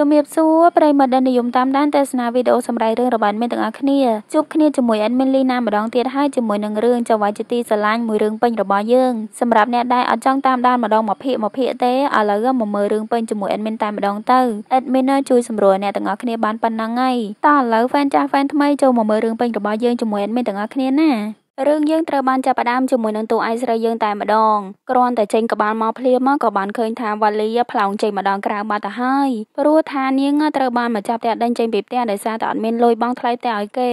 ជំរាបសួរប្រិយមិត្តដែលនិយមតាមដានទស្សនាវីដេអូសម្ដែងរឿងរបស់អេមីនទាំងអស់គ្នាជួបគ្នាជាមួយអេមីនលីណាម្ដងទៀតហើយជាមួយនឹងរឿងចៅវាយជាទីស្រឡាញ់មួយរឿងពេញរបស់យើងសម្រាប់អ្នកដែលអត់ចង់តាមដានម្ដងមកភាកមកភាកទេឥឡូវមកមើលរឿងពេញជាមួយអេមីនតែម្ដងទៅអេមីនជួយសម្រួលអ្នកទាំងអស់គ្នាបានប៉ុណ្ណឹងហើយតោះឥឡូវហ្វេនចាស់ហ្វេនថ្មីចូលមកមើលរឿងពេញរបស់យើងជាមួយអេមីនទាំងអស់គ្នាណារឿងយើងត្រូវបានចាប់ផ្ដើមជាមួយនឹងតួឯកស្រីយើងតែម្ដងគ្រាន់តែចេញក្បាលមកភ្លាមមកក៏បានឃើញថាវ៉ាលីផ្លោងចេញម្ដងក្រៅបាត់ទៅហើយព្រោះថានាងត្រូវបានម្ចាស់ផ្ទះដេញចេញពីផ្ទះដោយសារតែអត់មានលុយបង់ថ្លៃផ្ទះឲ្យគេ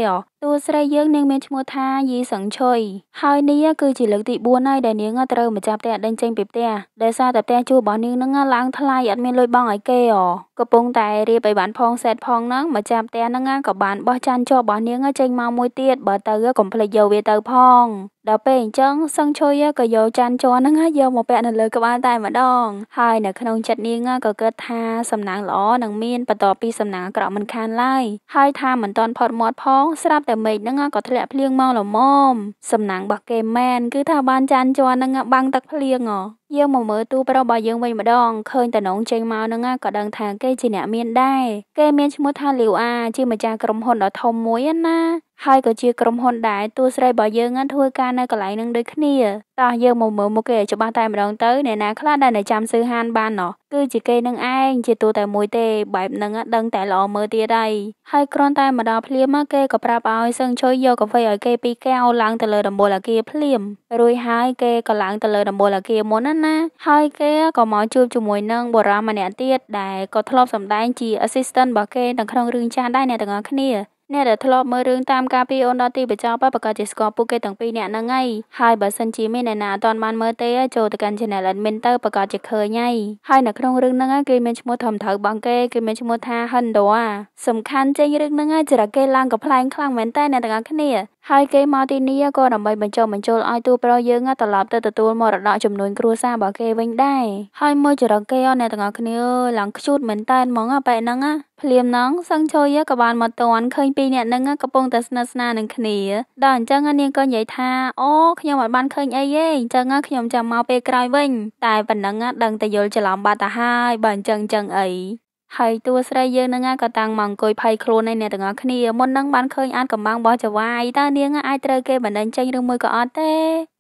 តួស្រីយើងនាងមានឈ្មោះថាយីសឹងឈុយហើយនេះគឺជាលើកទី4ហើយដែលនាងត្រូវម្ចាស់ផ្ទះដេញចេញពីផ្ទះដោយសារតែផ្ទះជួលរបស់នាងនឹងឡើងថ្លៃអត់មានលុយបង់ឲ្យគេអកំពុងតែរៀបឲ្យបានផងសែតផងហ្នឹងម្ចាស់ផ្ទះហ្នឹងក៏បានបោះចានចោលរបស់នាងចេញមកមួយទៀតបើទៅកុំភ្លេចយកវាទៅផងដល់ពេលអញ្ចឹងសឹងឈុយក៏យកចានជ័រហ្នឹងយកមកពាក់នៅលើក្បាលតែម្ដង ហើយនៅក្នុងចិត្តនាងក៏គិតថាសំណាងល្អនឹងមានបន្ទាប់ពីសំណាងអាក្រក់មិនខានឡើយហើយថាមិនតន់ផុតមាត់ផង ស្រាប់តែមេឃហ្នឹងក៏ធ្លាក់ភ្លៀងមកល្មមសំណាងរបស់គេមែនគឺថាបានចានជ័រហ្នឹងបាំងទឹកភ្លៀងហ៎យើងមកមើលទូប្រុសរបស់យើងវិញម្ដងឃើញតំណងចេញមកហ្នឹងក៏ដឹងថាគេជាអ្នកមានដែរគេមានឈ្មោះថាលីវអា ជាម្ចាស់ក្រុមហ៊ុនដ៏ធំមួយណាហើយក៏ជាក្រុមហ៊ុនដែរតួស្រីរបស់យើងហ្នឹងធ្វើការនៅកន្លែងនឹងដូចគ្នាតោះយើងមកមើលមុខគេឲ្យច្បាស់តែម្ដងទៅអ្នកណាខ្លះដែលនៅចាំស៊ឺហានបានណោះគឺជាគេនឹងឯងជាតួតែមួយទេបែបហ្នឹងដឹងតែល្អមើលទៀតហើយហើយគ្រាន់តែមកដល់ភ្លាមមកគេក៏ប្រាប់ឲ្យសឹងជួយយកកាហ្វេឲ្យគេពីកែវឡើងទៅលើដំបូលអាគារភ្លាមរួចហើយគេក៏ឡើងទៅលើដំបូលអាគារមុនណាណាហើយគេក៏មកជួបជាមួយនឹងបុរសម្នាក់ទៀតដែលក៏ធ្លាប់សម្ដែងជា assistant របស់គេនៅក្នុងរឿងចាស់ដែរអ្នកទាំងអស់គ្នាអ្នកដែលធ្លាប់មើលរឿងតាមការពីអូនដល់ទីបញ្ចប់ប្រកាសជាស្គាល់ពួកគេទាំងពីរអ្នកហ្នឹងហើយហើយបើសិនជាមានអ្នកណាអត់ទាន់បានមើលទេចូលទៅកាន់ Channel Admin ទៅប្រកាសជាឃើញហើយហើយនៅក្នុងរឿងហ្នឹងគេមានឈ្មោះធំត្រូវបងគេគេមានឈ្មោះថា Hindora សំខាន់ចេញរឿងហ្នឹងហើយចរគេឡើងកំ pl ែងខ្លាំងមែនតើអ្នកទាំងអស់គ្នាហើយគេមកទីនេះក៏ដើម្បីបញ្ចុះបញ្ចូលឲ្យតួប្រុសយើងត្រឡប់ទៅទទួលមរតកចំនួន គ្រួសាររបស់គេវិញដែរហើយមើលចរិតគេអស់អ្នកទាំងអស់គ្នាឡើងខ្ជូតមែនតែនហ្មងបែបហ្នឹងភ្លាមហ្នឹងសឹងជួយក៏បានមកតន់ឃើញពីអ្នកហ្នឹងកំពុងតែស្និទ្ធស្នាលនឹងគ្នាដល់អញ្ចឹងនាងក៏និយាយថាអូខ្ញុំអត់បានឃើញអីទេអញ្ចឹងខ្ញុំចាំមកពេលក្រោយវិញ តែប៉ុណ្ណឹងដឹងតែយល់ច្រឡំបាត់ទៅហើយបើអញ្ចឹងអញ្ចឹងអីហើយតួស្រីយើងនឹងក៏តាំងមកអង្គុយភ័យខ្លួនឯអ្នកទាំងអស់គ្នាមុននឹងបានឃើញអានកំបាំងរបស់ចវាយតើនាងអាចត្រូវគេបណ្ដឹងចេញឬមួយក៏អត់ទេ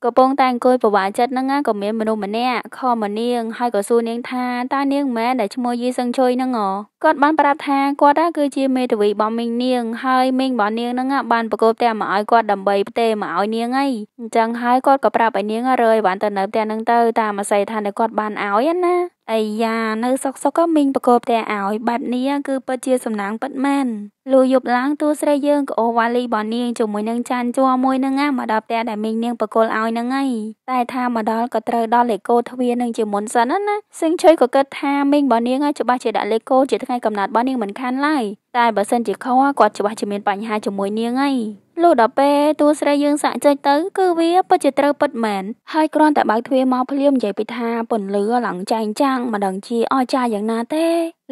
កំពុងតែអង្គុយប្រវាចិត្តនឹងក៏មានមនុស្សម្នាក់ខំមកនាងហើយក៏សួរនាងថាតើនាងមែនដែលឈ្មោះយីសឹងជួយនឹងអគាត់បានប្រាប់ថាគាត់គឺជាមេធាវីបងមីងនាងហើយមីងរបស់នាងនឹងបានប្រកបតែមកឲ្យគាត់ដើម្បីផ្ទេមកឲ្យនាងឯងអញ្ចឹងហើយគាត់ក៏ប្រាប់ឲ្យនាងរើយបានទៅនៅផ្ទះនឹងទៅតាមអាស័យថាគាត់បានឲ្យណាអីយ៉ានៅសុកសុកក៏មីងបកលផ្ទះឲ្យបែបនេះគឺពិតជាសំណាងពិតមែនលុះយប់ឡើងតួស្រីយើងក៏អូវ៉ាលីបននាងជាមួយនឹងចានជួមួយនឹងណាមកដល់ផ្ទះដែលមីងនាងបកលឲ្យនឹងហើយតែថាមកដល់ក៏ត្រូវដល់លេខូទ្វារនឹងជាមុនសិនណាសិងជួយក៏គិតថាមីងបននាងឲ្យច្បាស់ជាដាក់លេខូជាថ្ងៃកំណត់បននាងមិនខានឡើយតែបើសិនជាខកគាត់ច្បាស់ជាមានបញ្ហាជាមួយនាងហើយលុះដល់ពេលតួស្រីយើងសាក់ចេញទៅគឺវាពិតជាត្រូវពិតមែនហើយគ្រាន់តែបើកទ្វារមកភ្លាមនិយាយពីថាពន្លឺឡើងចែងចាំងមិនដឹងជាអស្ចារ្យយ៉ាងណាទេ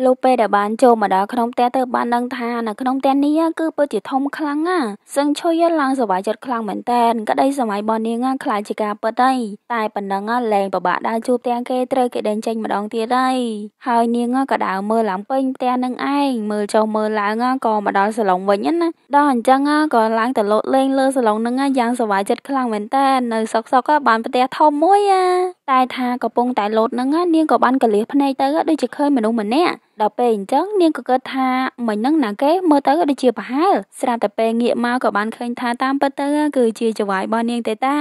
លុះពេលដែលបានចូលមកដល់ក្នុងផ្ទះទៅបានដឹងថានៅក្នុងផ្ទះនេះគឺពិតជាធំខ្លាំងណាស់សឹងឈុយឡើងសบายចិត្តខ្លាំងមែនតើក្តីសម័យបននាងខ្លាចជាការពិតហើយតែប៉ុណ្ណឹងលែងពិបាកដើរជួបផ្ទះគេត្រូវគេដេញចេញម្ដងទៀតហើយហើយនាងក៏ដើរមើលឡើងពេញផ្ទះនឹងឯងមើលចុះមើលឡើងក៏មកដល់សាឡុងវិញណាដល់អញ្ចឹងក៏ឡើងទៅលោតលេងលើសាឡុងនឹងយ៉ាងសบายចិត្តខ្លាំងមែនតើនៅសុកសុកបានផ្ទះធំមួយតែថាកំពុងតែលោតនឹងនាងក៏បានកលៀសភ្នែកទៅដូចជាឃើញមនុស្សម្នាក់ដល់ពេលអញ្ចឹងនាងក៏គិតថាមិញហ្នឹងណាគេមើលទៅដូចជាប្រហែលស្រាប់តែពេលងាកមកក៏បានឃើញថាតាមពិតទៅគឺជាចវាយរបស់នាងទេតា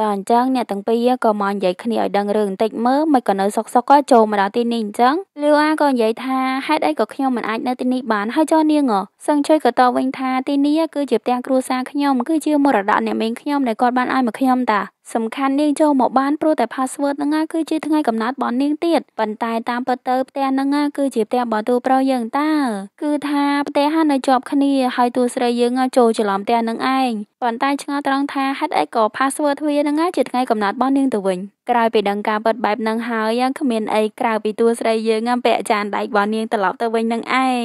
ដល់អញ្ចឹងអ្នកទាំងពីរក៏មកនិយាយគ្នាឲ្យដឹងរឿងបន្តិចមើលមិនក៏នៅសុកសុកក៏ចូលមកដល់ទីនេះអញ្ចឹងលាវអាក៏និយាយថាហេតុអីក៏ខ្ញុំមិនអាចនៅទីនេះបានហើយចោះនាងសឹងជួយក៏តបវិញថាទីនេះគឺជាផ្ទះគ្រួសារខ្ញុំគឺជាមរតកអ្នកមីងខ្ញុំដែលគាត់បានឲ្យមកខ្ញុំតាសំខាន់នាងចូលមកបានព្រោះតែ password ហ្នឹងគឺជាថ្ងៃកំណត់របស់នាងទៀតប៉ុន្តែតាមពិតទៅផ្ទះហ្នឹងគឺគឺជាផ្ទះរបស់តួប្រុសយើងតើគឺថាផ្ទះហ្នឹងនៅជាប់គ្នាហើយតួស្រីយើងចូលច្រឡំផ្ទះនឹងឯងប៉ុន្តែឆ្ងល់ត្រង់ថាហេតុអីក៏ password ទ្វារហ្នឹងជាថ្ងៃកំណត់របស់នាងទៅវិញក្រោយពីដឹងការពិតបែបហ្នឹងហើយគ្មានអីក្រៅពីតួស្រីយើងពាក់ចានដៃរបស់នាងត្រឡប់ទៅវិញនឹងឯង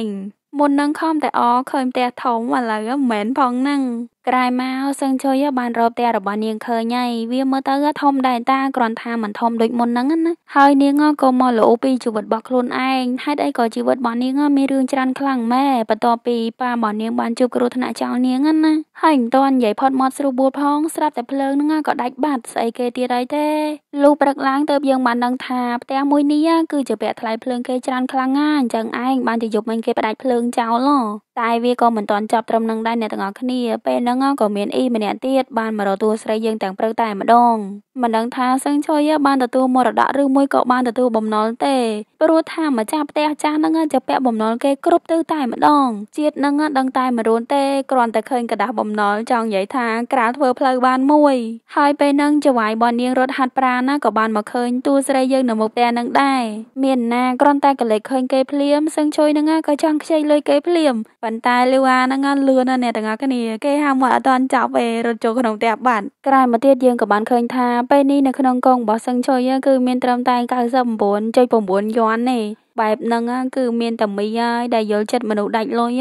មុននឹងខំតែអឃើញផ្ទះធំឥឡូវមិនមែនផងហ្នឹងក្រោយមកសឹងជ័យបានរកផ្ទះរបស់នាងឃើញហើយវាមើលទៅធំដែរតាគ្រាន់ថាមិនធំដូចមុនហ្នឹងណាហើយនាងក៏មកលោពីជីវិតរបស់ខ្លួនឯងហេតុអីក៏ជីវិតរបស់នាងមានរឿងច្រើនខ្លាំងម៉ែបន្ទាប់ពីប៉ារបស់នាង បានជួបគ្រោះថ្នាក់ចោលនាងណាហើយមិនទាន់និយាយផុតមាត់ស្រួលបួលផងស្រាប់តែភ្លើងហ្នឹងក៏ដាច់បាត់ស្អីគេទៀតហើយទេលុះព្រឹកឡើងទៅយើងបានដឹងថាផ្ទះមួយនេះគឺជាពាក់ថ្លៃភ្លើងគេច្រើនខ្លាំងណាស់អញ្ចឹងឯងបានទៅយប់មិញគេផ្ដាច់ភ្លើងចោលហ៎តែវាក៏មិនទាន់ចប់ត្រឹមនឹងដែរអ្នកទាំងអស់គ្នាពេលហ្នឹងក៏មានអ៊ីម្នាក់ទៀតបានមករកតួស្រីយើងទាំងព្រឹកតែម្ដង។មិនដឹងថាសឹងឆយបានទទួលមរតកឬមួយក៏បានទទួលបំណុលទេព្រោះថាម្ចាស់ផ្ទះចាស់នឹងជាពាក់បំណុលគេគ្រប់ទៅតែម្ដង ជាតិនឹងដឹងតែមិនរួនទេគ្រាន់តែឃើញกระដាស់បំណុលចង់និយាយថាក្រាលធ្វើផ្លូវបានមួយ ហើយពេលនឹងចវាយបននាងរត់ហាត់ប្រាណាក៏បានមកឃើញទូស្រីយើងនៅមុខផ្ទះនឹងដែរមានណាគ្រាន់តែកលេចឃើញគេភ្លាមសឹងឆយនឹងក៏ចង់ខ្ចីលុយគេភ្លាមប៉ុន្តែលូអានឹងលឿនណាស់អ្នកទាំងគ្នាគេហាមមកអត់តាន់ចាប់ឯងរត់ចូលក្នុងផ្ទះបាត់ក្រោយមកទៀតយើងក៏បានឃើញថាពេលនេះនៅក្នុងកងរបស់សឹងឈុយគឺមានត្រឹមតែ99.9យន់ទេបែបហ្នឹងគឺមានតែមីហើយដែលយល់ចិត្តមនុស្សដាច់លុយ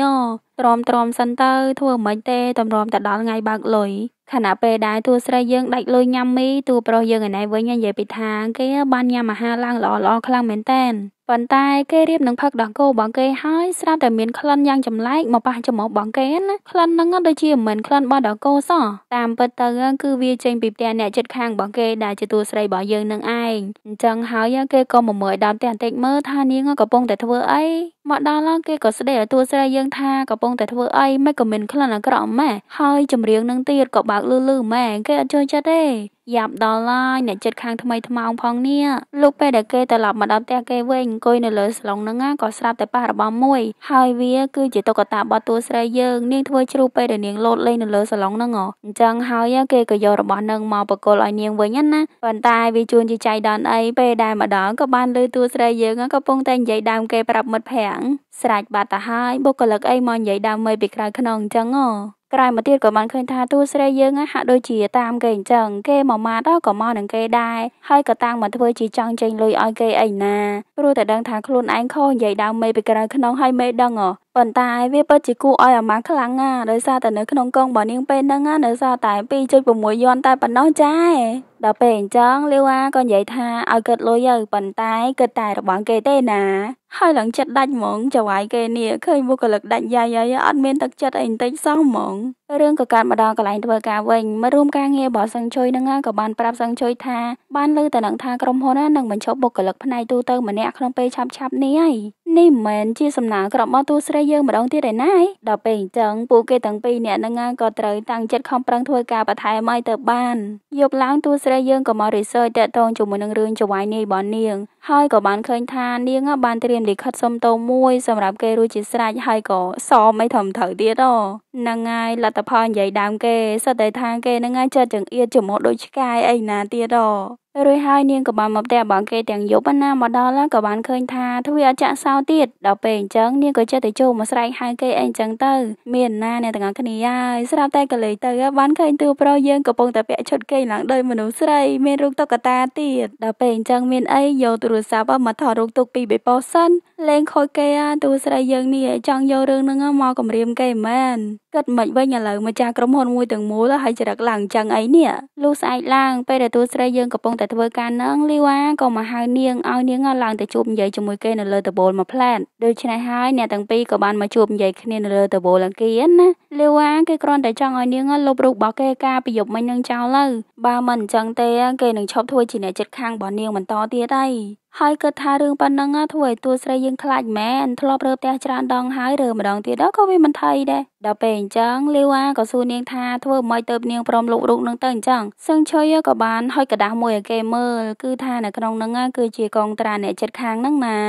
ទ្រាំទ្រាំសិនទៅធ្វើមិនទេតម្រាំតែដល់ថ្ងៃបើកលុយខណៈពេលដែលតួស្រីយើងដាច់លុយញ៉ាំមីតួប្រុសយើងឯណែវិញនិយាយពីថាគេបានញ៉ាំអាហារឡើងល្អល្អខ្លាំងមែនតែនប៉ុន្តែគេរៀបនឹងផឹកដោះគោបងគេហើយស្រាប់តែមានក្លិនយ៉ាងចម្លែកមកប៉ះច្រមុះបងគេណាក្លិនហ្នឹងដូចជាមិនក្លិនបោះដោះគោសោះតាមពិតទៅគឺវាចេញពីផ្ទះអ្នកជិតខាងបងគេដែលជាតួស្រីរបស់យើងនឹងឯងអញ្ចឹងហើយគេក៏មកមើលដល់ផ្ទះបន្តិចមើលថានាងកំពុងតែធ្វើអីមកដល់គេក៏ស្ដីឲ្យតួស្រីយើងថាកំពុងតែធ្វើអីមិនក៏មិនក្លិនអាក្រក់ម៉ែហើយចម្រៀងនឹងទៀតក៏បើកលឺលឺម៉ែគេអត់ចូលចិត្តទេយ៉ាប់ដល់ឡើយអ្នកចិត្តខាងថ្មីថ្មោងផងនេះលុះពេលដែលគេត្រឡប់មកដល់ផ្ទះគេវិញអង្គុយនៅលើស្លុងហ្នឹងក៏ស្រាប់តែប៉ះរបស់មួយហើយវាគឺជាតុក្កតាបត់តួស្រីយើងនាងធ្វើជ្រូកពេលដែលនាងលោតលេងនៅលើស្លុងហ្នឹងអញ្ចឹងហើយគេក៏យករបស់នឹងមកបកលឲ្យនាងវិញណាប៉ុន្តែវាជួនជាចៃដន្យអីពេលដែលម្ដងក៏បានលើតួស្រីយើងក៏ពងតែនិយាយដើមគេប្រាប់មិត្តភ័ក្ដិស្រេចបាត់ទៅហើយបុគ្គលិកអីមកនិយាយដើមមេពីក្រៅខ្នងអញ្ចឹងហ៎ក្រោយមកទៀតក៏បានឃើញថាតួស្រីយើងហាក់ដូចជាតាមគេអញ្ចឹងគេមកម៉ាត់ក៏មកនឹងគេដែរហើយក៏តាំងមកធ្វើជាចង់ចេញលុយឲ្យគេអីណាព្រោះតែដឹងថាខ្លួនឯងខុសនិយាយដើមមេពីក្រៅខ្នងឲ្យមេដឹងប៉ុន្តែវាពិតជាគួរឲ្យអាម៉ាស់ខ្លាំងណាស់ដោយសារតែនៅក្នុងកងរបស់នាង ពេលហ្នឹងនៅសល់តែ2.6យន់តែប៉ុណ្ណោះចា៎ដល់ពេលអញ្ចឹងលាវ៉ាក៏និយាយថាឲ្យគិតលុយទៅប៉ុន្តែគិតតែរបស់គេទេណាហើយឡើងចិត្តដាច់ហ្មងចវាយគេនេះឃើញបុគ្គលិកដាច់យ៉ាយយ៉ាយអត់មានទឹកចិត្តអីបន្តិចសោះហ្មងរឿងក៏កើតមកដល់កន្លែងធ្វើការវិញមករួមការងាររបស់សឹងជួយនឹងក៏បានប្រាប់សឹងជួយថាបានលើតែនឹងថាក្រុមហ៊ុននឹងបញ្ឈប់បុគ្គលិកផ្នែកទូទៅ ម្នាក់ក្នុងពេលឆាប់ៗនេះហើយនេះមិនមែនជាសំណើក្ររបស់ទួស្រីយើងម្ដងទៀតឯណាឯងដល់ពេលអញ្ចឹងពួកគេទាំងពីរអ្នកនឹងក៏ត្រូវតាំងចិត្តខំប្រឹងធ្វើការបន្ថែមឲ្យទៅបានយកឡើងទួស្រីយើងក៏មក research តាក់ទងជាមួយនឹងរឿងចវាយនាយបននាងហើយក៏បានឃើញថានាងបានត្រៀមលិខិតសុំទោសមួយសម្រាប់គេរួចជាស្រេចហើយក៏សមឲ្យធំត្រូវទៀតអូហ្នឹងហើយលទ្ធផលនិយាយដើមគេសិតតែថាគេហ្នឹងហើយចិត្តចង្អៀតចំហដូចឆ្កែអីណាទៀតអូរួចហើយនាងក៏បានមកផ្ទះបងគេទាំងយប់ណាមកដល់ក៏បានឃើញថាទ្វារអចាក់សោទៀតដល់ពេលអញ្ចឹងនាងក៏ចេះតែចូលមកស្រែកហៅគេអីអញ្ចឹងទៅ មានណាអ្នកទាំងអស់គ្នាហើយស្រាប់តែក៏លេងទៅបានឃើញទូប្រុសយើងកំពុងតែពាក់ឈុតគេឡើងដោយមនុស្សស្រីមានរូបតុក្កតាទៀតដល់ពេលអញ្ចឹងមានអីយកទូរស័ព្ទមកថតរូបទុកពីបេប៉ូសិនលេងខូចគេទូស្រីយើងនេះចង់យករឿងហ្នឹងមកគំរាមគេមែនគិតមិនវិញឥឡូវម្ចាស់ក្រុមហ៊ុនមួយទាំងមូលហើយចរិតឡើងអញ្ចឹងអីនេះលុះស្អែកឡើងពេលដែលទូស្រីយើងកំពុងតែដែលធ្វើការនឹងលីវ៉ាក៏មកហៅនាងឲ្យនាងឡើងទៅជួបនិយាយជាមួយគេនៅលើតបូលមួយផ្លែតដូច្នេះហើយអ្នកទាំងពីរក៏បានមកជួបនិយាយគ្នានៅលើតបូលអង្គានណាលីវ៉ាគេគ្រាន់តែចង់ឲ្យនាងលុបរូបរបស់គេការពីយប់មិញនឹងចោលទៅបើមិនអញ្ចឹងទេគេនឹងឈប់ធ្វើជាអ្នកចិត្តខាងរបស់នាងបន្តទៀតហើយហើយគិតថារឿងប៉ុណ្ណឹងធ្វើឲ្យតួស្រីយើងខ្លាចមែនធ្លាប់រើផ្ទះច្រើនដងហើយរើម្ដងទៀតដល់ក៏វាមិនថៃដែរដល់ពេលអញ្ចឹងលាវអាក៏សួរនាងថាធ្វើមិនទៅនាងព្រមលុករូបនឹងទៅអញ្ចឹងសឹងឈុយក៏បានហើយកដាស់មួយឲ្យគេមើលគឺថានៅក្នុងនឹងគឺជាកងត្រាអ្នកចិត្តខាងហ្នឹងណា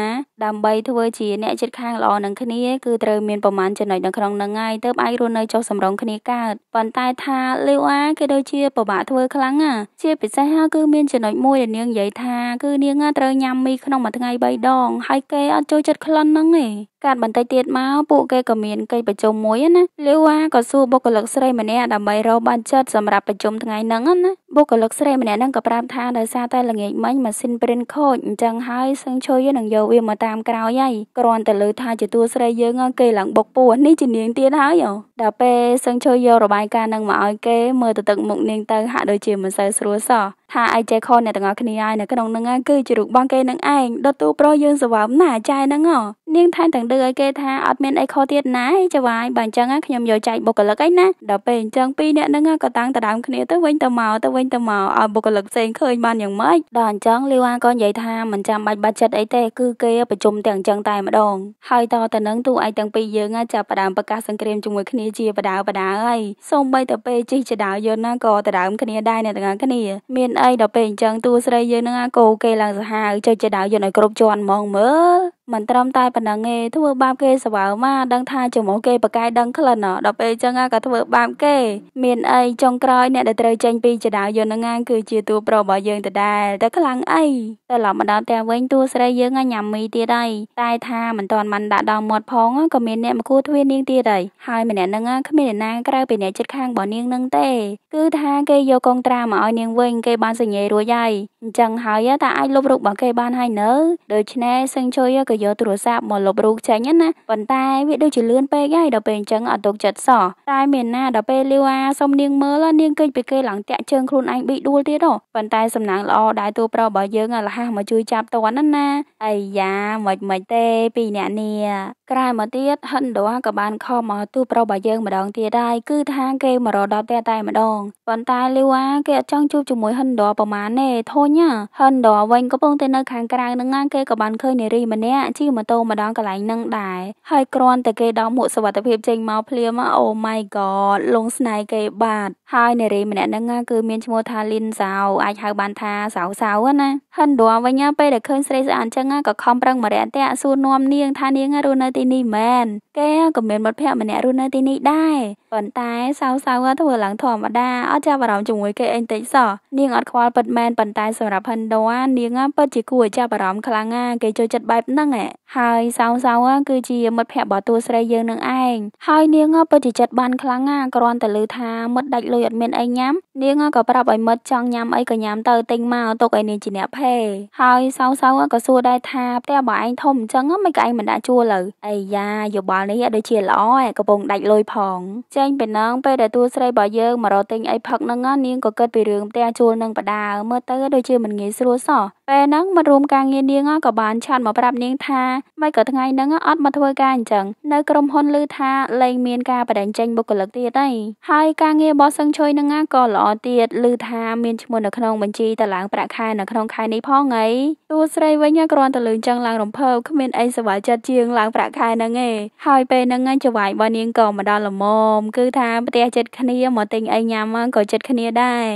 ដើម្បីធ្វើជាអ្នកចិត្តខាងល្អនឹងគ្នាគឺត្រូវមានប្រមាណចំណុចនៅក្នុងហ្នឹងហើយទើបអាចរស់នៅចុះសម្រុងគ្នាកើតប៉ុន្តែថាលាវអាគេដូចជាពិបាកធ្វើខ្លាំងណាជាពិសេសគឺមានចំណុចមួយដែលនាងនិយាយថាគឺនាងត្រូវញ៉ាំមីក្នុងមួយថ្ងៃ3ដងហើយគេអត់ចូលចិត្តក្លិនហ្នឹងទេ។កាត់បន្តិចទៀតមកពួកគេក៏មានកិច្ចប្រជុំមួយណាលាវ៉ាក៏សួរបុគ្គលិកស្រីម្នាក់ដើម្បីរកបានចិត្តសម្រាប់ប្រជុំថ្ងៃហ្នឹងណាបុគ្គលិកស្រីម្នាក់ហ្នឹងក៏ប្រាប់ថាដោយសារតែល្ងាចមិញម៉ាស៊ីន print ខូចអញ្ចឹងហើយសឹងឈុយនឹងយកវាមកតាមក្រោយហើយគ្រាន់តែលើថាជាតួស្រីយើងគេឡើងបុកពោះនេះជានាងទៀតហើយដល់ពេលសឹងឈុយយករបាយការណ៍ហ្នឹងមកឲ្យគេមើលទៅទឹកមុខនាងទៅហាក់ដូចជាមិនសូវស្រួលសោះថាឯចេះខនអ្នកទាំងអស់គ្នាហើយនៅក្នុងហ្នឹងគឺជារូបបងគេនឹងឯងដុតទូប្រុសយើងសវមណាចាយហ្នឹងនាងថែមទាំងឌឺឲ្យគេថាអត់មានអីខុសទៀតណាចៅហ្វាយបើអញ្ចឹងខ្ញុំយកចែកបុគ្គលិកឯណាដល់ពេលអញ្ចឹងពីរអ្នកហ្នឹងក៏តាំងតដើមគ្នាទៅវិញទៅមកទៅវិញទៅមកឲ្យបុគ្គលិកផ្សេងឃើញបានយ៉ាងម៉េចដល់អញ្ចឹងលីវ៉ាក៏និយាយថាមិនចាំបាច់បាត់ចិត្តអីទេ គឺគេប្រជុំទាំងអញ្ចឹងតែម្ដងហើយតទៅនឹងទូឯងទាំងពីរយើងចាប់ផ្ដើមប្រកាសសង្គ្រាមជាមួយគ្នាជាបដាបដាហើយសូម្បីតែពេលជិះចដាវយន្តណាក៏តដើម គ្នាដែរអ្នកទាំងគ្នាមានអីដល់ពេលអញ្ចឹងទូស្រីយើងហ្នឹងក៏គេឡើងសាហាវចុចចដាវយន្តឲ្យគ្រប់ជាន់ហ្មងមើលមិនត្រឹមតែប៉ុណ្ណឹងទេធ្វើបាបគេសវៅមកដឹងថាជំនួសគេប្រកែកដឹងក្លិនដល់ពេលអញ្ចឹងក៏ធ្វើបាបគេ មានអីចុងក្រោយអ្នកដែលត្រូវចេញពីចដាវយន្តហ្នឹងគឺជាតួប្រុសរបស់យើងដដែលតែខ្លាំងអីតែឡំម្ដងតែវិញតួស្រីយើងញ៉ាំមីទៀតហើយតែថាមិនទាន់បានដាក់ដល់មាត់ផងក៏មានអ្នកមកគួរទ្វានាងទៀតហើយហើយម្នាក់ហ្នឹងគ្មានអ្នកណាក្រៅពីអ្នកជិតខាងរបស់នាងហ្នឹងទេគឺថាគេយកកងត្រាមកឲ្យនាងវិញគេបានសញ្ញេរួចហើយអញ្ចឹងហើយតែអាចលុបរូបរបស់គេបានហើយនៅដូច្នេះសឹងជួយក៏ទៅយកទូរស័ព្ទមកលុបរូបចេញណាប៉ុន្តែវាដូចជាលឿនពេកហើយដល់ពេលអញ្ចឹងអត់ទុកចិត្តសោះតែមានណាដល់ពេលលាវអាសុំនាងមើលនាងគេចពីគេឡើងតាក់ជើងខ្លួនឯងប៊ីដួលទៀតហ៎ប៉ុន្តែសំណាងល្អដែលតួប្រុសរបស់យើងលះមកជួយចាប់តន់ណាអាយ៉ាមិនមិនទេពីអ្នកនេះក្រោយមកទៀតហិនដូអាក៏បានខំមកទូប្រុសរបស់យើងម្ដងទៀតដែរគឺថាគេមករកដល់តែតែម្ដងប៉ុន្តែលាវអាគេអត់ចង់ជួបជាមួយហិនដូប្រមាណទេធុញហិនដូវិញកំពុងតែនៅខាងក្រៅនឹងគេក៏បានឃើញនារីម្នាក់ក់ជិះម៉ូតូម្ដងកន្លែងនឹងដែរហើយគ្រាន់តែគេដកមួកសុវត្ថិភាពចេញមកភ្លាមអូ my god លងស្នៃគេបាត់ហើយនារីម្នាក់ហ្នឹងគឺមានឈ្មោះថាលីនសៅអាចហៅបានថាសៅសៅណាហិនដួវិញពេលដែលឃើញស្រីស្អាតអញ្ចឹងក៏ខំប្រឹងមរិយតៈសួរនាំនាងថានាងរស់នៅទីនេះមែនគេក៏មានមិត្តភ័ក្តិម្នាក់រស់នៅទីនេះដែរប៉ុន្តែសៅសៅធ្វើឡើងធម្មតាអត់ចាប់អារម្មណ៍ជាមួយគេអីតិចសោះនាងអត់ខ្វល់ពិតមែនប៉ុន្តែសម្រាប់ហិនដួនាងពិតជាគួរចាប់អារម្មណ៍ខ្លាំងណាគេចូលចិត្តបែបហ្នឹងណាហើយសៅសៅគឺជាមិត្តភក្តិរបស់តួស្រីយើងនឹងឯងហើយនាងពិតជាចិត្តបានខ្លាំងណាស់គ្រាន់តែលើថាមិត្តដាច់លុយអត់មានអីញ៉ាំ នាងក៏ប្រាប់ឲ្យមិត្តចង់ញ៉ាំអីក៏ញ៉ាំទៅទិញមកទុកឲ្យនាងជាអ្នកភេហើយសៅសៅក៏សួរដែរថាផ្ទះបើឯងធំអញ្ចឹងមិនក៏ឯងមិនដាក់ជួលលើអីយ៉ាយោបល់នេះដូចជាល្អឯងកំពុងដាច់លុយផងចេញពីនងពេលដែលតួស្រីរបស់យើងមករកទិញអីផឹកហ្នឹងនាងក៏គិតពីរឿងផ្ទះជួលនឹងបដាមើលទៅដូចជាមិនងាយស្រួលសោះពេលហ្នឹងមិត្តរួមការងារនាងក៏បានឆាត់មកប្រាប់នាងថាមិនក៏ថ្ងៃហ្នឹងអត់មកធ្វើការអញ្ចឹងនៅក្រុមហ៊ុនឮថាលែងមានការបដិញ្ញចេញបុគ្គលិកទៀតហើយហើយការងារបោះសឹងជួយហ្នឹងក៏ល្អទៀតឮថាមានឈ្មោះនៅក្នុងបញ្ជីតឡាងប្រាក់ខែនៅក្នុងខែនេះផងហីតួស្រីវិញគ្រាន់តែលឺអញ្ចឹងឡើងរំភើបគ្មានអីសប្បាយចិត្តជាងឡើងប្រាក់ខែហ្នឹងឯងហើយពេលហ្នឹងចវាយរបស់នាងក៏មកដល់ល្មមគឺថាផ្ទះចិត្តគ្នាមកទិញអីញ៉ាំក៏ចិត្តគ្នាដែរ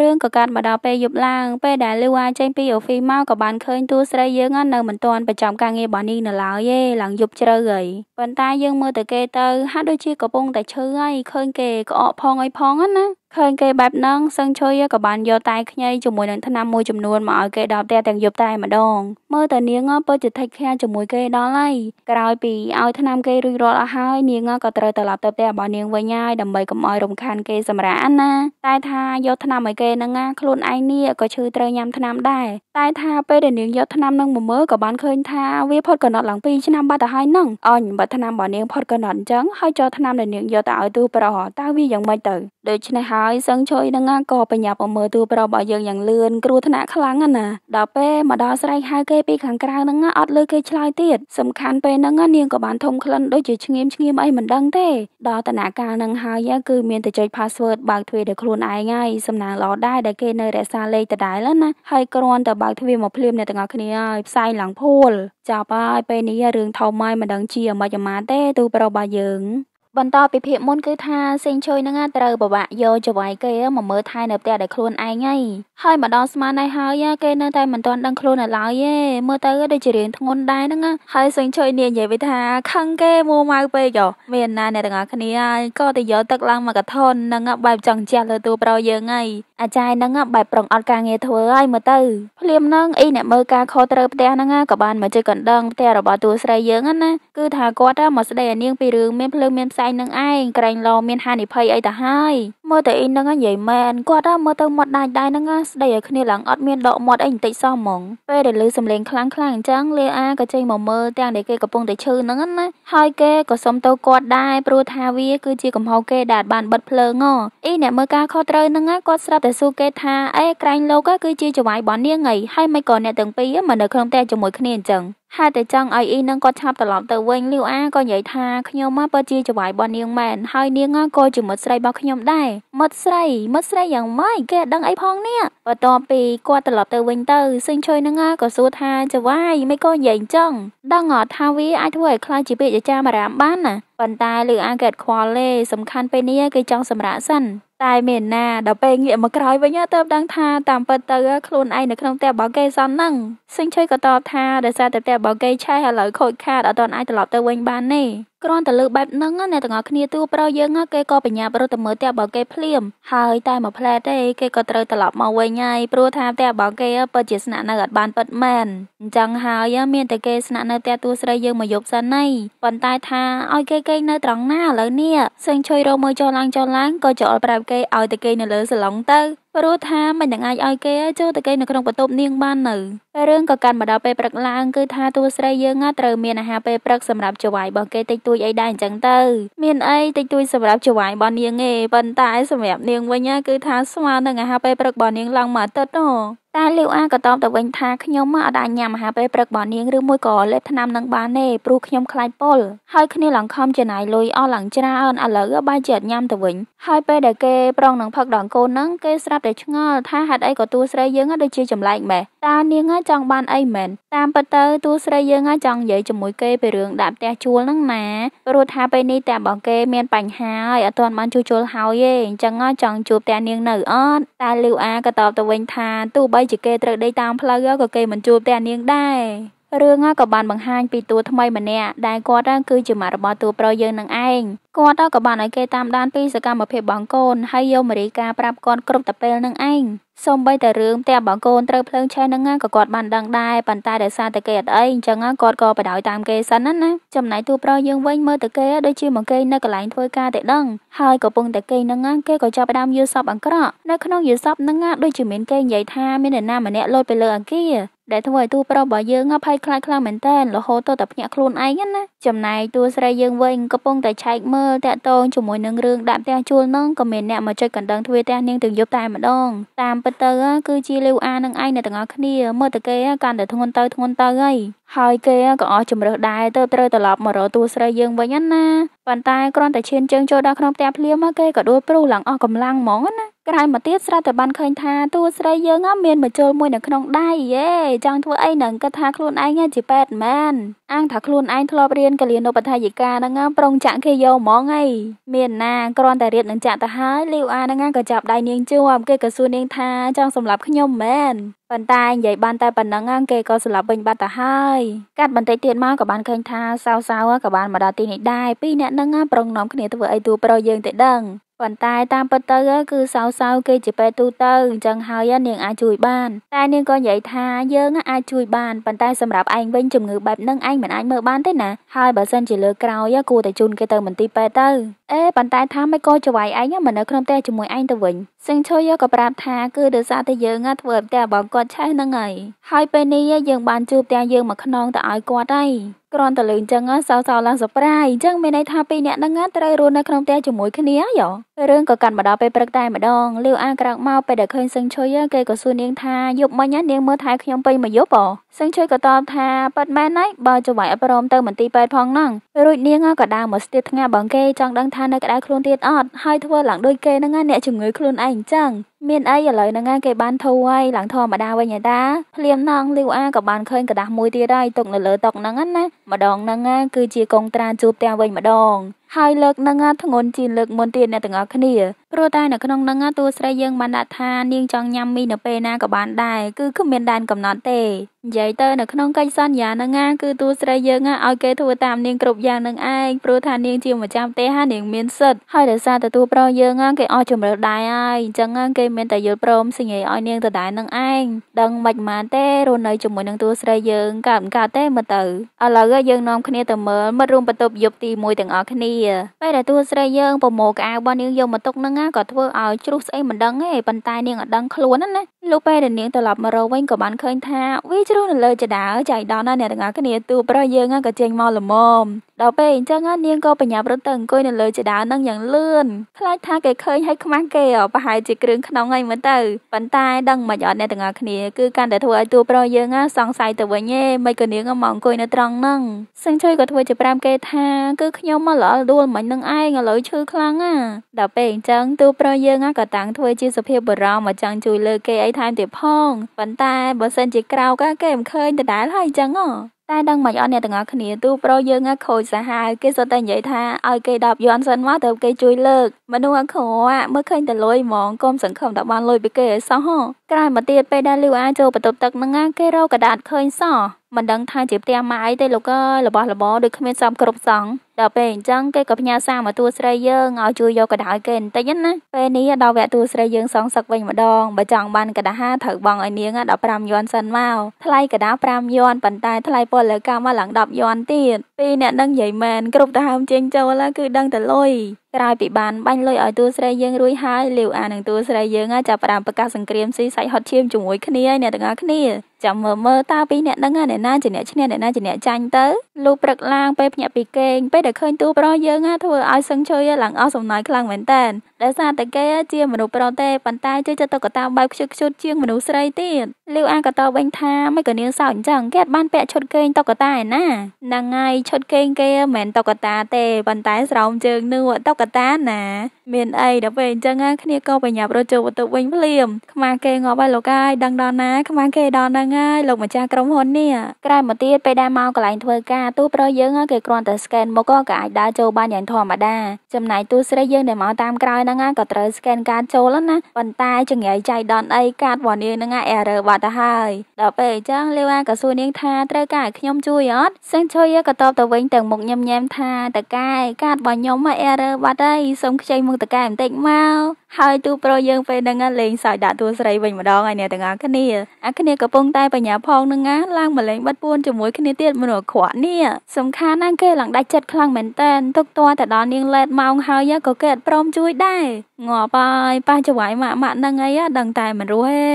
រឿងក៏កាត់មកដល់ពេលយប់ឡើង ពេលដែលលឺវ៉ាចេញពីអូហ្វីនេះមកក៏បានឃើញតួស្រីយើងនៅមិនទាន់ប្រចាំការងាររបស់នាងនៅឡើយទេឡើងយប់ជ្រៅហើយប៉ុន្តែយើងមើលទៅគេទៅ ហាក់ដូចជាកំពុងតែឈឺហើយឃើញគេក្អកផងអីផងណាឃើញគេបែបហ្នឹងសឹងឈុយក៏បានយកតែខ្ញីជាមួយនឹងថ្នាំមួយចំនួនមកឲ្យគេដល់ផ្ទះទាំងយប់តែម្ដងមើលតែនាងពិតជាថេកខ្លាជាមួយគេដល់ហើយក្រោយពីឲ្យថ្នាំគេរួចរាល់អស់ហើយនាងក៏ត្រូវត្រឡប់ទៅផ្ទះរបស់នាងវិញហើយដើម្បីកុំឲ្យរំខានគេសម្រាប់ណាតែថាយកថ្នាំឲ្យគេហ្នឹងណាខ្លួនឯងនេះក៏ឈឺត្រូវញ៉ាំថ្នាំដែរតែថាពេលដែលនាងយកថ្នាំហ្នឹងមកមើលក៏បានឃើញថាវាផុតកំណត់ឡើង2ឆ្នាំបាត់ទៅហើយហ្នឹងអញបើថ្នាំរបស់នាងផុតកំណត់អញ្ចឹងហើយចូលថ្នាំដែលនាងយកទៅឲ្យទូប្រុសតើវាយ៉ាងម៉េចទៅដូច្នេះហើយហើយសឹងឈុយនឹងណាក៏បញ្ញាប់មកមើលទូប្រុសរបស់យើងយ៉ាងលឿនគ្រោះថ្នាក់ខ្លាំងណាដល់ពេលមកដល់ស្រែកហៅគេពីខាងក្រៅនឹងណាអត់លើគេឆ្លើយទៀតសំខាន់ពេលហ្នឹងណានាងក៏បានធំក្លិនដូចជាឈ្ងៀមឈ្ងៀមអីមិនដឹងទេដល់តនាការនឹងហើយគឺមានតែចុច password បើកទ្វារដល់ខ្លួនឯងហើយសំណាងល្អដែរដែលគេនៅរក្សាលេខដដែលណាហើយគ្រាន់តែបើកទ្វារមកភ្លាមអ្នកទាំងអស់គ្នាហើយផ្សាយឡើងភួលចាប់ហើយពេលនេះរឿងធំហើយមិនដឹងជាអ្វីអាម៉ាទេទូប្រុសរបស់យើងបន្តពីភាពមុនគឺថាសេងឈុយនឹងត្រូវពិបាកយកចវាយគេមកមើលថែនៅផ្ទះដោយខ្លួនឯងហីហើយមកដល់ស្មាននេះហើយគេនៅតែមិនទាន់ដឹងខ្លួននៅឡើយទេមើលទៅដូចជារឿងធ្ងន់ដែរហ្នឹងហើយសេងឈុយនេះនិយាយវាថាខឹងគេមួម៉ៅពេកយោមានណាអ្នកទាំងអស់គ្នាហើយក៏ទៅយកទឹកឡើងមកកថននឹងបែបចង់ជះលើតួប្រុសយើងហីអាចារ្យហ្នឹងបែបប្រងអត់ការងារធ្វើហើយមើលទៅភ្លាមហ្នឹងអីអ្នកមើលការខុសត្រូវផ្ទះហ្នឹងក៏បានមកជួយកណ្ដឹងផ្ទះរបស់តួស្រីយើងណាគឺថាគាត់មកស្ដីអានាងពីរឿងមានភ្លើងមានផ្សែងឯងនឹងឯងក្រែងឡមានហានិភ័យអីទៅហើយ។មើលតែអ៊ីនឹងនិយាយមែនគាត់ដល់មើលទៅមាត់ដាច់ដែរហ្នឹងស្ដីឲ្យគ្នាឡើងអត់មានដកមាត់អីបន្តិចសោះហ្មងពេលដែលឮសំឡេងខ្លាំងខ្លាំងអញ្ចឹងលីអាក៏ចេញមកមើលទាំងដែលគេកំពុងតែឈឺហ្នឹងណាហើយគេក៏សុំទោសគាត់ដែរព្រោះថាវា គឺជាកំហុសគេដែលបានបិទភ្លើងហ៎អ៊ីអ្នកមើលការខុសត្រូវហ្នឹងគាត់ស្រាប់តែសួរគេថាអេក្រែងលោកគឺជាចង្វាយបននាងហីហើយមិនក៏អ្នកទាំងពីរមកនៅក្នុងផ្ទះជាមួយគ្នាអញ្ចឹងហើយតែចង់ឲ្យអ៊ីនឹងគាត់ឆាប់ត្រឡប់ទៅវិញលីវអាក៏និយាយថាខ្ញុំមកពិតជាចង្វាយបននាងមែនហើយនាងក៏ជាមិត្តស្រីរបស់ខ្ញុំដែរមាត់ស្រីមាត់ស្រីយ៉ាងម៉េចគេអត់ដឹងអីផងនេះបន្ទាប់ពីគាត់ត្រឡប់ទៅវិញទៅសិនឈុយនឹងក៏សួរថាចវាយមិនក៏និយាយអញ្ចឹងដឹងអត់ថាវាអាចធ្វើឲ្យខ្លាចជាពាក្យចាមអារាមបានណាប៉ុន្តែលឺអាកើតខ្វល់ទេសំខាន់ពេលនេះគេចង់សម្រាកសិនតែមានណាដល់ពេលងាកមកក្រោយវិញទៅដឹងថាតាមពិតទៅខ្លួនឯងនៅក្នុងផ្ទះរបស់គេសោះហ្នឹងសិង្ហឈុយក៏តបថាដោយសារតែផ្ទះរបស់គេឆេះឥឡូវខូចខាតអត់ទាន់អាចត្រឡប់ទៅវិញបានទេគ្រាន់តែលើបែបហ្នឹងអ្នកទាំងអស់គ្នាទូប្រុសយើងគេក៏បញ្ញាប់រត់ទៅមើលផ្ទះរបស់គេ ភ្លាម ហើយតែមួយផ្លែទេគេក៏ត្រូវត្រឡប់មកវិញហើយព្រោះថាផ្ទះរបស់គេពិតជាស្នាក់នៅអត់បានពិតមែនអញ្ចឹងហើយមានតែគេស្នាក់នៅផ្ទះទួស្រីយើងមកយប់សិនហើយប៉ុន្តែថាឲ្យគេគេងនៅត្រង់ណាឥឡូវនេះសឹងជួយរមើលចូលឡើងចូលឡើងក៏ចោលប្រាប់គេឲ្យតែគេនៅលើសាឡុងទៅព្រោះថាមិននឹងអាចឲ្យគេចូលតែគេនៅក្នុងបន្ទប់នាងបាននៅរឿងក៏កាន់មកដល់ពេលព្រឹកឡើងគឺថាតួស្រីយើងត្រូវមានអាហារពេលព្រឹកសម្រាប់ច ਵਾਈ របស់គេតិចតួចអីដែរអញ្ចឹងទៅ មានអីតិចតួចសម្រាប់ច ਵਾਈ របស់នាងឯងប៉ុន្តែសម្រាប់នាងវិញគឺថាស្មើនឹងអាហារពេលព្រឹករបស់នាងឡើងមួយអាទិត្យហ៎តែលាវអាក៏តបទៅវិញថាខ្ញុំមកអត់អាចញ៉ាំអាហារពេលព្រឹកបងនាងឬមួយក៏លេបថ្នាំនឹងបានទេព្រោះខ្ញុំខ្លាចពលហើយគ្នាឡើងខំចំណាយលុយអស់ឡើងច្រើនឥឡូវបែរជាអត់ញ៉ាំទៅវិញ ហើយពេលដែលគេប្រងនឹងផឹកដងកូនហ្នឹងគេស្រាប់តែឆ្ងល់ថាហេតុអីក៏តួស្រីយើងដូចជាចម្លែកម៉េះតើនាងចង់បានអីមែនតាមពិតទៅតួស្រីយើងចង់និយាយជាមួយគេពីរឿងដាក់ផ្ទះជួលហ្នឹងណាព្រោះថាពេលនេះតែបងគេ មានបញ្ហាហើយអត់ទាន់បានជួជុលហើយទេអញ្ចឹងចង់ជួបតែនាងនៅអត់តែលាវអាក៏តបទៅវិញថាទោះបីជាគេត្រូវដេកតាមផ្លូវក៏គេមិនជួបទេអានាងដែរ។រឿងក៏បានបង្ហាញពីតួថ្មីម្នាក់ដែលគាត់គឺជាម៉ាក់របស់តួប្រុសយើងនឹងឯងគាត់ក៏បានឲ្យគេតាមដានពីសកម្មភាពបងកូនហើយយកមេរីការប្រាប់គាត់គ្រប់តែពេលនឹងឯងសូម្បីតែរឿងផ្ទះបងកូនត្រូវភ្លើងឆេះនឹងក៏គាត់បានដឹងដែរប៉ុន្តែដោយសារតែគេអត់អីអញ្ចឹងគាត់ក៏បដ ாய் តាមគេសិនណាចំណែកតួប្រុសយើងវិញមើលតែគេដូចជាមកគេនៅកន្លែងធ្វើការតែដឹង ហើយក៏ពងតែគេនឹងគេក៏ចាប់ដើមយល់សពអង្ក្រក់នៅក្នុងយល់សពនឹងដូចជាមានគេនិយាយថាមាននរណាម្នាក់លោតទៅលើអគារដែលធ្វើឲ្យតួប្រុសរបស់យើងហភ័យខ្លាចខ្លាំងមែនតើរហូតទៅតែភ្ញាក់ខ្លួនឯងណាចំណែកតួស្រីយើងវិញកំពុងតែឆែកមើលតាក់ទងជាមួយនឹងរឿងដាក់ផ្ទះជួលនឹងក៏មានអ្នកមកចុចកណ្ដឹងទ្វារផ្ទះនាងទាំងយប់តែម្ដងតាមពិតទៅគឺជាលាវអានឹងឯងនៅទាំងអស់គ្នាមើលតែគេកាន់តែធ្ងន់ទៅធ្ងន់ទៅហើយហើយគេក៏អស់ជំរើសដែរទៅត្រូវត្រឡប់មករកតួស្រីយើងវិញណាប៉ុន្តែគ្រាន់តែឈានជើងចូលដល់ក្នុងផ្ទះភ្លាមគេក៏ដួលព្រុសឡើងអស់កម្លាំងហ្មងណាក្រោយមកទៀតស្រាប់តែបានឃើញថាតួស្រីយើងមានមជុលមួយនៅក្នុងដៃយេចង់ធ្វើអីនឹងគិតថាខ្លួនឯងជាពេទ្យមែនអាងថាខ្លួនឯងធ្លាប់រៀនកលានុបដ្ឋាយិកាហ្នឹងប្រងចាក់គេយកហ្មងអីមានណាគ្រាន់តែរៀបនឹងចាក់ទៅហើយលីវអាហ្នឹងក៏ចាប់ដៃនាងជាប់គេក៏សួរនាងថាចង់សម្លាប់ខ្ញុំមែនប៉ុន្តែនិយាយបានតែប៉ុណ្ណឹងគេក៏សម្លាប់វិញបាត់ទៅហើយកាត់បន្តិចទៀតមកក៏បានឃើញថាសាវសាវក៏បានមកដល់ទីនេះដែរពីរអ្នកហ្នឹងប្រងនាំគ្នាធ្វើអីទូប្រុសយើងទៅដឹងប៉ុន្តែតាមពិតទៅគឺសៅសៅគេជាពេទ្យទូទៅអញ្ចឹងហើយនាងអាចជួយបាន តែនាងក៏និយាយថាយើងអាចជួយបានប៉ុន្តែសម្រាប់ឯងវិញជំងឺបែបហ្នឹងឯងមិនអាចមើលបានទេណាហើយបើសិនជាលើក្រោយគួរតែជូនគេទៅមន្ទីរពេទ្យទៅអេប៉ុន្តែថាមិនក៏ចវាយឯងមិននៅក្នុងផ្ទះជាមួយឯងទៅវិញសិង្ហឈុយក៏ប្រាប់ថាគឺដោយសារតែយើងធ្វើឲ្យផ្ទះរបស់គាត់ឆេះហ្នឹងហើយហើយពេលនេះយើងបានជួបផ្ទះយើងមួយខ្នងទៅឲ្យគាត់ហើយគ្រាន់តែលើអញ្ចឹងសៅសៅឡើងសប្រាយអញ្ចឹងមានន័យថាពីរអ្នកហ្នឹងត្រូវរស់នៅក្នុងផ្ទះជាមួយគ្នាយោរឿងក៏កាត់មកដល់ពេលព្រឹកតែម្ដងលាវអានក្រោកមកពេលដែលឃើញសឹងឈុយគេក៏សួរនាងថាយប់មិញនាងមើលថែខ្ញុំពេញមួយយប់អសឹងឈុយក៏តបថាប៉ិតមែនណៃបើចង្វាយអបរមទៅមន្ទីរពេទ្យផងណងរួចនាងក៏ដើរមកស្ទាបថ្ងាបងគេចង់ដឹងថានៅក្តៅខ្លួនទៀតអត់ហើយធ្វើឡើងដូចគេហ្នឹងអ្នកជំងឺខ្លួនឯងអញ្ចឹងមានអីឥឡូវហ្នឹងគេបានធូរហើយឡើងធម្មតាវិញតាភ្លាមណងលីវអាក៏បានឃើញกระดาษមួយទៀតហើយទុកនៅលើតុហ្នឹងណាម្ដងហ្នឹងគឺជាកងត្រាជួបទាំងវិញម្ដងហើយលើកនឹងធ្ងន់ជាងលើកមុនទៀតអ្នកទាំងអស់គ្នាព្រោះតែនៅក្នុងនឹងតួស្រីយើងបានដាក់ថានាងចង់ញ៉ាំមីនៅពេលណាក៏បានដែរគឺគ្មានដែនកំណត់ទេនិយាយទៅនៅក្នុងកិច្ចសន្យានឹងណាគឺតួស្រីយើងណាឲ្យគេធ្វើតាមនាងគ្រប់យ៉ាងនឹងឯងព្រោះថានាងជាម្ចាស់ផ្ទះហើយនាងមានសិទ្ធហើយដោយសារទទួលប្រុសយើងណាគេអស់ជំរឿដែរហើយអញ្ចឹងណាគេមានតែយល់ព្រមសញ្ញាឲ្យនាងទៅដែរនឹងឯងដឹងមិនបានទេរស់នៅជាមួយនឹងតួស្រីយើងកើតមិនកើតទេមើលទៅឥឡូវយើងនាំគ្នាទៅមើលមិត្តរួមបន្ទប់យប់ទី1ទាំងអស់គ្នាពេលដែលតួស្រីយើងប្រមូលកៅអៅរបស់នាងយកមកទុកនឹងណាក៏ធ្វើឲ្យជ្រុះស្អីមិនដឹងទេប៉ុន្តែនាងអត់ដឹងខ្លួនណាលុះពេលដែលនាងត្រឡប់មករកវិញក៏បានឃើញថាវាជ្ររស់នៅលើចដាចៃដនណាអ្នកទាំងអស់គ្នាទូប្រុសយើងក៏ចេញមកល្មមដល់ពេលអញ្ចឹងនាងក៏បញ្ញាប់រត់ទៅអង្គុយនៅលើជដានឹងយ៉ាងលឿនខ្លាចថាគេឃើញហើយខ្មាស់គេប្រហែលជាគ្រឿងក្នុងអីមើលទៅប៉ុន្តែ ដឹងមិនអត់អ្នកទាំងអស់គ្នាគឺកាន់តែធ្វើឲ្យតួប្រុសយើងសង្ស័យទៅវិញឯងមិនក៏នាងមកអង្គុយនៅត្រង់ហ្នឹងសឹងជួយក៏ធ្វើជាប្រាំគេថាគឺខ្ញុំមកល្អដួលមិញនឹងឯងឥឡូវឈឺខ្លាំងណាដល់ពេលអញ្ចឹងតួប្រុសយើងក៏តាំងធ្វើជាសុភាពបរមមកចង់ជួយលើគេអីថែមទៀតផងប៉ុន្តែបើសិនជាក្រោកគេមិនឃើញដដែលហើយអញ្ចឹងតែដឹងមិនអត់អ្នកទាំងអស់គ្នាទូប្រូយើងអាខូចសាហាវគេសុទ្ធតែនិយាយថាឲ្យគេ10យន់សិនមកទៅគេជួយលើកមនុស្សអាខោមើលឃើញតែលុយហ្មងកុំសង្ឃឹមតែបានលុយពីគេឲ្យសោះហ៎ក្រោយមកទៀតពេលដែលលីវអាចូលបន្ទប់ទឹកហ្នឹងគេរកកដាតឃើញសោះមិនដឹងថាជាផ្ទះម៉ាអីទេលោកអើយរបស់របរដូចគ្មានសមគ្រប់សង្ឃដល់ពេលអញ្ចឹងគេក៏ផ្ញើសារមកទួស្រីយើងឲ្យជួយយកกระดาษគេបន្តិចណាពេលនេះដល់វគ្គទួស្រីយើងសងសឹកវិញម្ដងបើចង់បានកระดาษត្រូវបង់ឲ្យនាង15យន់សិនមកថ្លៃกระดาษ5យន់ប៉ុន្តែថ្លៃពលកម្មមកឡើង10យន់ទៀតពីរអ្នកនឹងនិយាយមែនគ្រប់ទៅហើមចេញចូលគឺដឹងតែលុយក្រោយពីបានបាញ់លុយឲ្យតួស្រីយើងរួចហើយលាវអានឹងតួស្រីយើងចាប់ផ្ដើមប្រកាសសង្គ្រាមស៊ីសាច់ហត់ឈាមជាមួយគ្នាអ្នកទាំងអស់គ្នាចាំមើលមើលតើពីរអ្នកនឹងអ្នកណាជាអ្នកឈ្នះអ្នកណាជាអ្នកចាញ់ទៅលុះព្រឹកឡើងពេលភ្ញាក់ពីគេងពេលដែលឃើញតួប្រុសយើងណាធ្វើឲ្យសឹងជួយឡើងអស់សំណើចខ្លាំងមែនតើដែលសារតែគេជាមនុស្សប្រុសទេប៉ុន្តែជួយចិត្តតុក្កតាបែបខ្ជិលខ្ជុតជាងមនុស្សស្រីទៀតលីវអានក៏តបវិញថាមិនក៏នាងសោកអញ្ចឹងគេអត់បានពាក់ឈុតគេងតុកតាឯណាហ្នឹងហើយឈុតគេងគេមិនមែនតុកតាទេប៉ុន្តែស្រោមជើងនឹងតុកតាណាមានអីដល់ពេលអញ្ចឹងគ្នាក៏បញ្ញាប់រត់ចូលបន្ទប់វិញភ្លាមខ្មាគេងាប់ហើយលោកអាយដឹងដល់ណាខ្មាគេដល់ហ្នឹងហើយលោកម្ចាស់ក្រុមហ៊ុននេះក្រែមកទៀតពេលដែលមកកន្លែងធ្វើការទូប្រុសយើងគេគ្រាន់តែស្កេនមកក៏អាចដើរចូលបានយ៉ាងធម្មតា ចំណែកទូស្រីយើងដែលមកតាមក្រោយហ្នឹងក៏ត្រូវស្កេនការចូលណាប៉ុន្តែចង្រៃចៃដនអីកាតវ៉ានីហ្នឹង error បាត់ត់ទៅហើយដល់ពេលអញ្ចឹងលេវ៉ាក៏សួរនាងថាត្រូវការឲ្យខ្ញុំជួយអត់សឹងជួយយាក៏តបទៅវិញទាំងមុខញឹមញែមថាតកែកាតរបស់ខ្ញុំមកអេរ៉ឺបាត់ហើយសូមខ្ចីមុខតកែបន្តិចមកហើយទូប្រុសយើងពេលហ្នឹងលេងសើចដាក់ទួស្រីវិញម្ដងហើយអ្នកទាំងអស់គ្នាអាគ្នាកំពុងតែបញ្ញាផងហ្នឹងណាឡើងមកលេងបាត់ពួនជាមួយគ្នាទៀតមនុស្សអក្រក់នេះសំខាន់ណាស់គេឡើងដាច់ចិត្តខ្លាំងមែនតែនទុកតតែដល់នាងលេតម៉ោងហើយក៏គេអត់ព្រមជួយដែរងាប់ហើយប៉ះចង្វាយម៉ាក់ម៉ាក់ហ្នឹងអីដឹងតែមិនរស់ទេ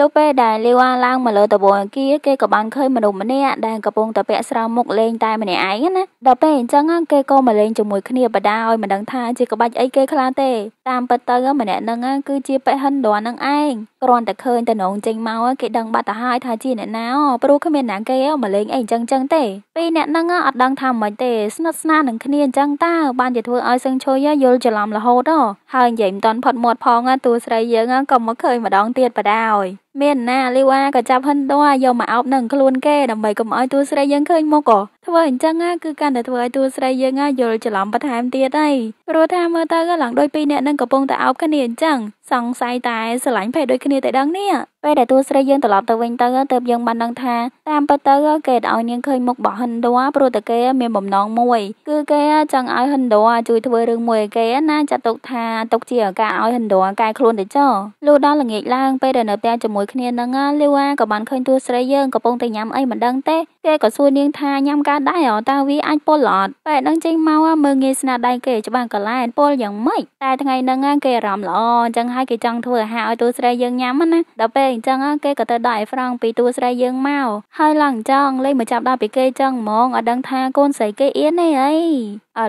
លោកពេលដែលលីវ៉ាឡើងមកលើតបអង្គាគេក៏បានឃើញមនុស្សម្នាក់ដែលកំពុងតែពាក់ស្រោមមុខលេងតែម្នាក់ឯងណាដល់ពេលអញ្ចឹងគេក៏មកលេងជាមួយគ្នាបដាឲ្យមិនដឹងថាជាក្បាច់អីគេខ្លះទេតាមពិតទៅម្នាក់នឹងគឺជាបេហិនដរនឹងឯងគ្រាន់តែឃើញតនងចេញមកគេដឹងបាត់ទៅហើយថាជាអ្នកណាព្រោះគ្មានណាគេមកលេងអីអញ្ចឹងចឹងទេពីរអ្នកហ្នឹងអត់ដឹងថាមិនទេស្និទ្ធស្នាលនឹងគ្នាអញ្ចឹងតើបានជាធ្វើឲ្យសឹងឈុយយល់ច្រឡំរហូតហើយនិយាយមិនតាន់ផុតមាត់ផងតួស្រីយើងក៏មកឃើញម្ដងទៀតបដ ாய் មានណាលីវ៉ាក៏ចាប់ហិនដួយកមកអោបនឹងខ្លួនគេដើម្បីកុំឲ្យតួស្រីយើងឃើញមកក៏ធ្វើអញ្ចឹងគឺកាន់តែធ្វើឲ្យតួស្រីយើងយល់ច្រឡំបន្ថែមទៀតហើយព្រោះថាមើលទៅក៏ឡើងដូចពីរអ្នកនឹងកំពុងតែអោបគ្នាអញ្ចឹងសង្ស័យតែស្រឡាញ់ភេទដូចគ្នាតែដឹងនេះពេលដែលតួស្រីយើងត្រឡប់ទៅវិញទៅទើបយើងបានដឹងថាតាមពិតទៅគេឲ្យនាងឃើញមុខរបស់ហិនដូព្រោះតែគេមានបំណងមួយគឺគេចង់ឲ្យហិនដូជួយធ្វើរឿងមួយឲ្យគេណាចាត់ទុកថាទុកជាឱកាសឲ្យហិនដូកែខ្លួនទៅចោលុះដល់ល្ងាចឡើងពេលដែលនៅផ្ទះជាមួយគ្នានឹងលីវ៉ាក៏បានឃើញតួស្រីយើងកំពុងតែញ៉ាំអីមិនដឹងទេគេក៏សួរនាងថាញ៉ាំកើតដែរតើវាអាចពលអត់ពេលដឹងចេញមកមើលងាយស្នាដៃគេច្បាស់កលែនពលយ៉ាងម៉េចតែថ្ងៃហ្នឹងគេអារម្មណ៍ល្អអញ្ចឹងហើយគេចង់ធ្វើអាហារឲ្យតួស្រីយើងញ៉ាំណាដល់ពេលអញ្ចឹងគេក៏ទៅដាក់ឯហ្វ្រង់ពីតួស្រីយើងមកហើយឡើងចង់លេងមកចាប់ដល់ពីគេអញ្ចឹងហ្មងអត់ដឹងថាកូនស្រីគេអៀនទេអីឥ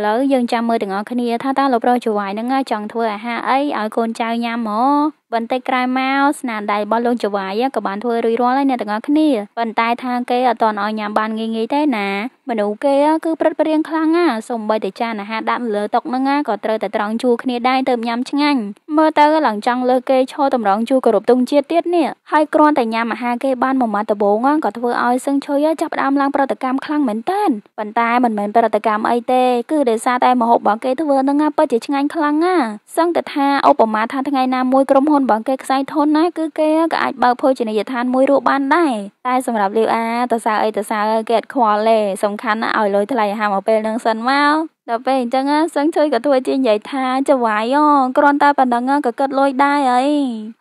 ឡូវយើងចាំមើលទាំងអស់គ្នាថាតើលោកប្រុសចៅវាយនឹងចង់ធ្វើអាហារអីឲ្យកូនចៅញ៉ាំហ្មងបន្តិចក្រោយមកស្នាដៃរបស់លោកចវាយក៏បានធ្វើរួចរាល់ហើយអ្នកទាំងអស់គ្នាប៉ុន្តែថាគេអត់តន់ឲ្យញ៉ាំបានងាយងាយទេណាមនុស្សគេ គឺព្រឹត្តប្រៀងខ្លាំងណាសូម្បីតែចានអាហារដាក់លើតុហ្នឹងណាក៏ត្រូវតែត្រង់ជួរគ្នាដែរទើបញ៉ាំឆ្ងាញ់មើលទៅឡើងចង់លើគេឈរតម្រង់ជួរគោរពទង់ជាតិទៀតនេះហើយគ្រាន់តែញ៉ាំអាហារគេបានមួយម៉ាត់ដបងក៏ធ្វើឲ្យសឹងឈុយចាប់ផ្ដើមឡើងប្រតិកម្មខ្លាំងមែនតើប៉ុន្តែមិនមែនប្រតិកម្មអីទេគឺដោយសារតែមហូបរបស់គេធ្វើហ្នឹងណាពិតជាឆ្ងាញ់ខ្លាំងណាសឹងតែថាឧបមាថាថ្ងៃណាមួយក្រុមហ៊ុននបងគេខ្សែធនណាគឺគេក៏អាចបើកភោជនីយដ្ឋានមួយរួចបានដែរតែសម្រាប់លាវអាតសើអីតសើគេអត់ខ្វល់ទេសំខាន់ណាឲ្យលុយថ្លៃអាហារមកពេលនឹងសិនមកដល់ពេលអញ្ចឹងសឹងជួយក៏ធ្វើជានិយាយថាចវាយអូគ្រាន់តែប៉ុណ្ណឹងក៏គិតលុយដែរអី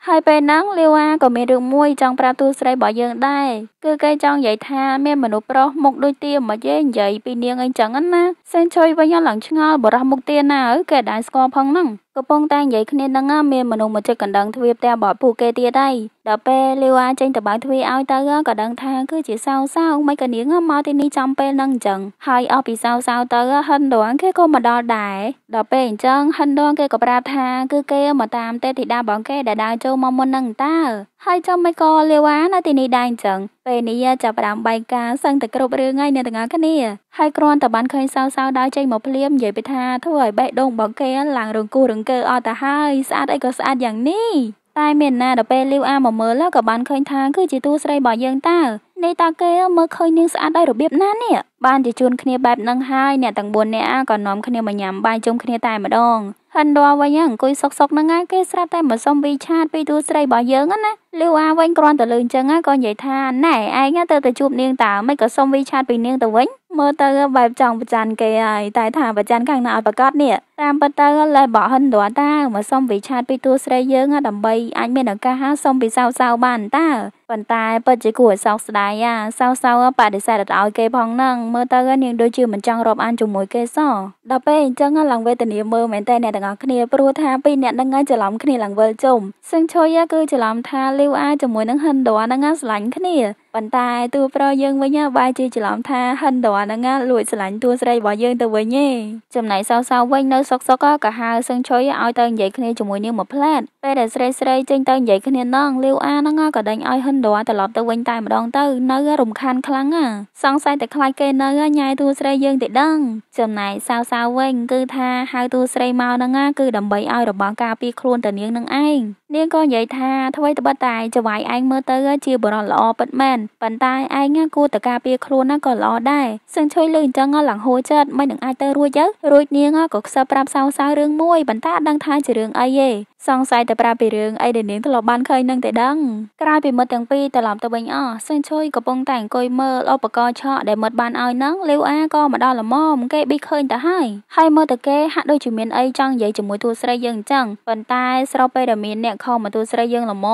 ហើយពេលហ្នឹងលាវអាក៏មានរឿងមួយចង់ប្រាប់ទូស្រីរបស់យើង ដែរគឺគេចង់និយាយថាមានមនុស្សប្រុសមុខដូចទាមិនយេនិយាយពីនាងអីចឹងណាសឹងជួយវិញឡើងឆ្ងល់បរោះមុខទាណាអើគេដែរស្គាល់ផងហ្នឹងកំពុងតែនិយាយគ្នានឹងមានមនុស្សមកចិត្តកណ្ដឹងទ្វារផ្ទះរបស់ពួកគេទៀតហើយដល់ពេលលាវចេញទៅបើកទ្វារឲ្យទៅក៏ដឹងថាគឺជាសៅសៅមិនក៏នាងមកទីនេះចំពេលហ្នឹងអញ្ចឹងហើយអស់ពីសៅសៅទៅហិនដងគេក៏មកដល់ដែរដល់ពេលអញ្ចឹងហិនដងគេក៏ប្រាប់ថាគឺគេមកតាមទេធីតាបងគេដែលដើរចូលមកមុនហ្នឹងតើហើយចាំមិនក៏លាវនៅទីនេះដែរអញ្ចឹងពេលនេះចាប់ផ្ដើមបែកការសឹងតែគ្រប់រឿងហើយអ្នកទាំងអស់គ្នាហើយគ្រាន់តែបានឃើញសៅសៅដើរចេញមកភ្លាមនិយាយពីថាធ្វើឲ្យបេះដូងរបស់គេឡើងរង្គោះរង្គើអត់ទៅហើយស្អាតអីក៏ស្អាតយ៉ាងនេះតែមានណាដល់ពេលលាវអាមកមើលក៏បានឃើញថា គឺជាតួស្រីរបស់យើងតើនេះតើគេមើលឃើញនាងស្អាតដោយរបៀបណានេះបានជាជួនគ្នាបែបហ្នឹងហើយអ្នកទាំង4នាក់ក៏នាំគ្នាមកញ៉ាំបាយជុំគ្នាតែម្ដងហិនដល់វិញអង្គុយសុកសុកហ្នឹងគេស្រាប់តែមកសុំវិឆាតពីតួស្រីរបស់យើងណាលឺអាវិញគ្រាន់តែលឺអញ្ចឹងក៏និយាយថាណែឯងទៅទៅជួបនាងតាមិនក៏សុំវីឆាតពីនាងទៅវិញមើលទៅបែបចង់ប្រច័នគេហើយតែថាប្រច័នខាងណាឲ្យប្រកាសនេះតាមពិតទៅលែបោះហិនដួតាមកសុំវិឆាតពីតួស្រីយើងដើម្បីអាចមានឱកាសហៅសុំពីសៅសៅបានតើប៉ុន្តែពិតជាគួរឲ្យសោកស្ដាយអាសៅសៅបដិសេធឲ្យគេផងហ្នឹងមើលទៅនាងដូចជាមិនចង់រាប់អានជាមួយគេសោះដល់ពេលអញ្ចឹងឡើងវេទនាមើលមែនតើអ្នកទាំងអស់គ្នាព្រោះថាពីរអ្នកហ្នឹងឯងច្រឡំគ្នាឡើងវិលជុំសឹងឈុយគឺច្រឡំថាលីយ QR ជាមួយនឹង Honda ហ្នឹងណាស្រឡាញ់គ្នាប៉ុន្តែតួប្រុសយើងវិញបែរជាច្រឡំថាហិនដរហ្នឹងលួចស្រឡាញ់តួស្រីរបស់យើងទៅវិញឯងចំណែកសៅសៅវិញនៅសុកសុកក៏ហៅសឹងឈុយឲ្យទៅនិយាយគ្នាជាមួយនាងមួយផ្លែតពេលដែលស្រីស្រីចេញទៅនិយាយគ្នានងលាវអាហ្នឹងក៏ដេញឲ្យហិនដរត្រឡប់ទៅវិញតែម្ដងទៅនៅរំខានខ្លាំងសង្ស័យតែខ្លាចគេនៅញ៉ាយតួស្រីយើងទៅដឹង ចំណែកសៅសៅវិញគឺថាហៅតួស្រីមកហ្នឹងគឺដើម្បីឲ្យរបស់ការពារខ្លួនទៅនាងនឹងឯងនាងក៏និយាយថាអ្វីត្បិតតែចវាយឯងមើលទៅជាបរិសុទ្ធល្អពិតមែនប៉ុន្តែឯងគួរតែការពារខ្លួនណាក៏ល្អដែរសឹងជួយលើអញ្ចឹងឡើងហួចិត្តមិននឹងអាចទៅរួចទៅរួចនាងក៏ខ្សឹបប្រាប់សៅសៅរឿងមួយប៉ុន្តែអត់ដឹងថាជារឿងអីទេសង្ស័យតែប្រាប់ពីរឿងអីដែលនាងធ្លាប់បានឃើញនឹងតែដឹងក្រោយពីមិត្តទាំងពីរត្រឡប់ទៅវិញអស់សេងឈុយកំពុងតែអង្គុយមើលឧបករណ៍ឆក់ដែលមិត្តបានឲ្យនឹងលាវអាក៏មកដល់ល្មមគេប៊ីឃើញទៅហើយហើយមើលទៅគេហាក់ដូចជាមានអីចង់និយាយជាមួយទួលស្រីយើងអញ្ចឹងប៉ុន្តែស្របពេលដែលមានអ្នកខំមកទួលស្រីយើងល្មម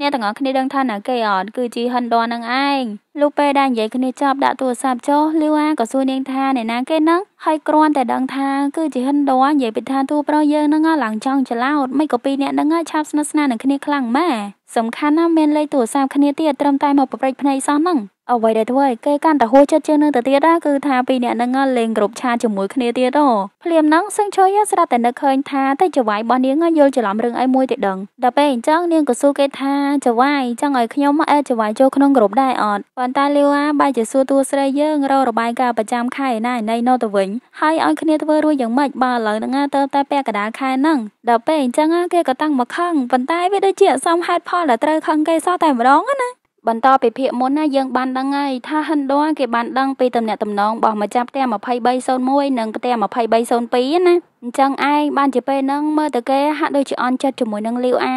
អ្នកទាំងអស់គ្នាដឹងថាណាគេអត់គឺជាហិនដននឹងឯងលុះពេលដែលនិយាយគ្នាចប់ដាក់ទូរស័ព្ទចុះលីវ៉ាក៏សួរនាងថាអ្នកណាគេហ្នឹងហើយគ្រាន់តែដឹងថាគឺជាហិនដួនិយាយពីថាទូប្រុសយើងហ្នឹងឡើងចង់ចឡោតមិនក៏ពីរអ្នកហ្នឹងឆាប់ស្និទ្ធស្នាលនឹងគ្នាខ្លាំងម៉ែសំខាន់ណាស់មានលេខទូរស័ព្ទគ្នាទៀតត្រឹមតែមកប្រព្រឹត្តភ្នែកសោះហ្នឹងអ្វីដែលធ្វើឲ្យគេកាន់តែហួចចិត្តជាងនឹងទៅទៀតណាគឺថាពីរអ្នកហ្នឹងលេងគ្រប់ឆាជាមួយគ្នាទៀតហ៎ភ្លាមហ្នឹងសឹងជួយស្រាប់តែនឹកឃើញថាតែចវាយរបស់នាងយល់ច្រឡំរឿងអីមួយទៀតដឹងដល់ពេលអញ្ចឹងនាងក៏សួរគេថាចវាយចង់ឲ្យខ្ញុំអែចវាយចូលក្នុងក្រុមដែរអត់ប៉ុន្តែលាវអាបែរជាសួរតួស្រីយើងរករបាយការណ៍ប្រចាំខែណាណៃណោទៅវិញហើយឲ្យគ្នាធ្វើរួចយ៉ាងម៉េចបើឥឡូវហ្នឹងទៅតែពាក់កណ្ដាលខែហ្នឹងដល់ពេលអញ្ចឹងគេក៏តាំងមកខឹងប៉ុន្តែវាដូចជាអសមហេតុផលដែលត្រូវខឹងគេសោះតែម្ដងណាបន្តពីភាគមុនណាយើងបានដឹងហើយថាហិណ្ឌាគេបានដឹងពីទំនាក់ទំនងរបស់ម្ចាស់ផ្ទះ2301និងផ្ទះ2302ណាអញ្ចឹងឯងបានជាពេលហ្នឹងមើលទៅគេហាក់ដូចជាអន់ចិត្តជាមួយនឹងលាវអា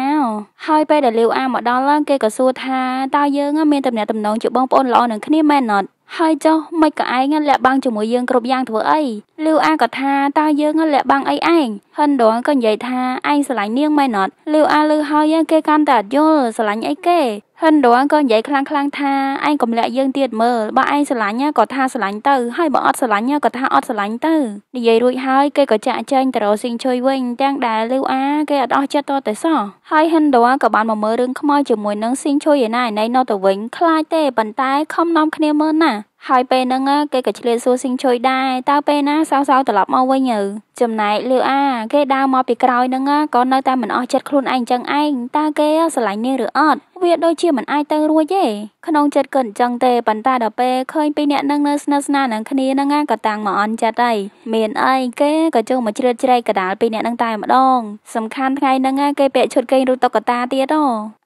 ហើយពេលដែលលាវអាមកដល់គេក៏សួរថាតើយើងមានទំនាក់ទំនងជាបងប្អូនល្អនឹងគ្នាមែនអត់ហើយចុះមិនក៏ឯងលាក់បាំងជាមួយយើងគ្រប់យ៉ាងធ្វើអីលាវអាក៏ថាតើយើងលាក់បាំងអីឯងហិនដងក៏និយាយថាឯងស្រឡាញ់នាងមែនអត់លាវអាលឺហើយគេកាន់តែអត់យល់ស្រឡាញ់អីគេហិនដូងក៏និយាយខ្លាំងខ្លាំងថាឯងកុំលាក់យើងទៀតមើលបើឯងស្រឡាញ់ក៏ថាស្រឡាញ់ទៅហើយបើអត់ស្រឡាញ់ក៏ថាអត់ស្រឡាញ់ទៅនិយាយរួចហើយគេក៏ចាក់ចែងទៅរកស៊ីងជួយវិញទាំងដែលលីវអាគេអត់អស់ចិត្តតតែសោះហើយហិនដូងក៏បានមកមើលរឿងខ្មោចជាមួយនឹងស៊ីងជួយឯណាឯណៃនោះទៅវិញខ្លាចទេប៉ុន្តែខំនាំគ្នាមើលណាហើយពេលហ្នឹងគេក៏ឆ្លៀតសួរស៊ីងជួយដែរតើពេលណាសៅសៅត្រឡប់មកវិញទៅចំណែកលាវអា គេដើរមកពីក្រោយនឹងក៏នៅតែមិនអស់ចិត្តខ្លួនឯងចឹងឯងតើគេស្រឡាញ់នាងឬអត់វាដូចជាមិនអាចទៅរួចទេក្នុងចិត្តក៏អញ្ចឹងទេប៉ុន្តែដល់ពេលឃើញពីអ្នកនឹងនៅស្និទ្ធស្នាលនឹងគ្នានឹងក៏តាំងមកអន់ចិត្តហើយមានអីគេក៏ចូលមកជ្រឿតជ្រែកកដាលពីអ្នកនឹងតែម្ដង សំខាន់ថ្ងៃហ្នឹងគេពាក់ឈុតគេងរូបតុក្កតាទៀត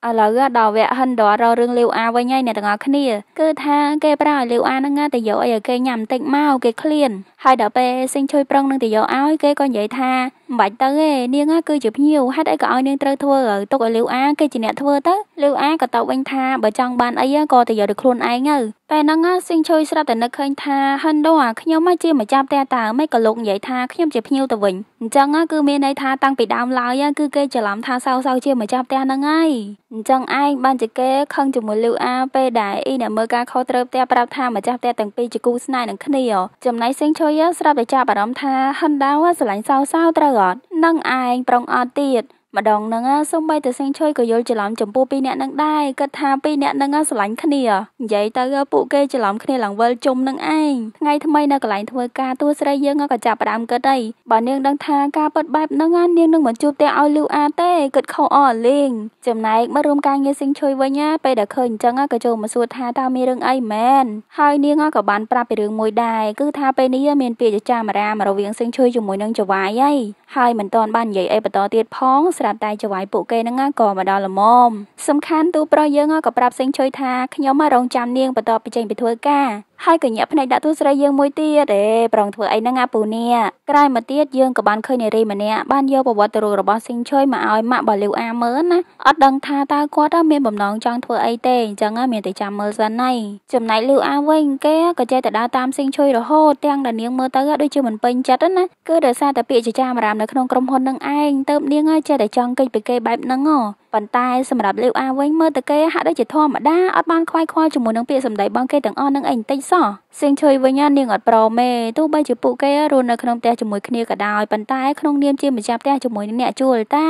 អូឥឡូវដល់វគ្គហិនដររឿងលាវអាវិញហើយអ្នកទាំងអស់គ្នា គឺថាគេប្រើឲ្យលាវអាហ្នឹងទៅយកអីឲ្យគេញ៉ាំតិចមកគេឃ្លានហើយដល់ពេលសិញជួយប្រឹងនឹងទៅយកឲ្យគេក៏និយាយថាមិនបាច់ទៅទេនាងគឺជាភ្ញៀវហេតុអីក៏ឲ្យនាងត្រូវធ្វើទុកឲ្យលីវអាគេជាអ្នកធ្វើទៅលីវអាក៏តបវិញថាបើចង់បានអីក៏ទៅយកដោយខ្លួនឯងទៅតែនឹងសៀងឈួយស្រាប់តែនឹកឃើញថាហិនដូអាខ្ញុំមកជាម្ចាស់ផ្ទះតើមិនក៏លោកនិយាយថាខ្ញុំជាភ្ញៀវទៅវិញអញ្ចឹងគឺមានន័យថាតាំងពីដើមឡើយគឺគេច្រឡំថាសៅសៅជាម្ចាស់ផ្ទះហ្នឹងហើយអញ្ចឹងឯងបានជាគេខឹងជាមួយលូអាពេលដែលអ៊ីអ្នកមើលការខុសត្រូវផ្ទះប្រាប់ថាម្ចាស់ផ្ទះទាំងពីរជាគូស្នេហ៍នឹងគ្នាចំណែកសៀងឈួយស្រាប់តែចាប់អារម្មណ៍ថាហិនដូស្រឡាញ់សៅសៅត្រូវអត់នឹងឯងប្រុងអត់ទៀតម្ដងហ្នឹងសំបីតែសៀងឈុយក៏យល់ច្រឡំចំពោះពីរអ្នកហ្នឹងដែរគិតថាពីរអ្នកហ្នឹងស្រឡាញ់គ្នានិយាយទៅពួកគេច្រឡំគ្នាឡើងវិលជុំនឹងឯងថ្ងៃថ្មីនៅកន្លែងធ្វើការទួស្រីយើងក៏ចាប់ផ្ដើមគិតអីបើនាងដឹងថាការពិតបែបហ្នឹងនាងនឹងមិនជួបតែឲ្យលូអាទេគិតខុសអស់លេងចំណែកមករួមការងារសៀងឈុយវិញពេលដែលឃើញអញ្ចឹងក៏ចូលមកសួរថាតើមានរឿងអីមែនហើយនាងក៏បានប្រាប់ពីរឿងមួយដែរគឺថាពេលនេះមានពាក្យចចាមរាមរវាងសៀងឈុយជាមួយនឹងចវាយហើយហើយមិនទាន់បាននិយាយអីបន្តទៀតផងស្ត្រាប់តែចវាយពួកគេហ្នឹងក៏មកដល់ល្មមសំខាន់ទូប្រុសយើងក៏ប្រាប់សេងជួយថាខ្ញុំមករងចាំនាងបន្ទាប់ពីចេញពីធ្វើការហើយក៏ញាក់ភ្នែកដាក់ទូស្រីយើងមួយទៀតអេប្រងធ្វើអីហ្នឹងអាពូនីក្រោយមកទៀតយើងក៏បានឃើញនារីម្នាក់បានយកប្រវត្តិរូបរបស់ស៊ីងឈុយមកឲ្យម៉ាក់បាលីវអាមើលណាអត់ដឹងថាតើគាត់មានបំណងចង់ធ្វើអីទេអញ្ចឹងមានតែចាំមើលសិនហើយចំណែកលីវអាវិញគេក៏ចេះតែដើរតាមស៊ីងឈុយរហូតទាំងដែលនាងមើលទៅដូចជាមិនពេញចិត្តណាគឺដោយសារតែពាក្យចចាមរាមនៅក្នុងក្រុមហ៊ុននឹងឯងទៅនាងចេះតែចង់គេចពីគេបែបហ្នឹងហ៎ប៉ុន្តែសម្រាប់លាវអាវិញមើលទៅគេហាក់ដូចជាធម្មតាអត់បានខ្វាយខ្វល់ជាមួយនឹងពាក្យសម្ដីបងគេទាំងអស់នឹងអីបន្តិចសោះសៀងឈុយវិញនាងអត់ប្រមេទោះបីជាពួកគេរស់នៅក្នុងផ្ទះជាមួយគ្នាក៏ដោយប៉ុន្តែក្នុងនាមជាម្ចាស់ផ្ទះជាមួយនឹងអ្នកជួលតា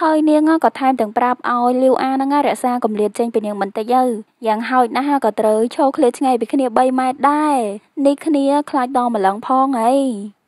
ហើយនាងក៏ថែមទាំងប្រាប់ឲ្យលាវអានឹងរក្សាកម្លាតចេញពីនាងបន្តិចទៅយ៉ាងហោចណាស់ក៏ត្រូវឈោឃ្លាតឆ្ងាយពីគ្នា3ម៉ែត្រដែរនេះគ្នាខ្លាចដល់ម្លងផងហី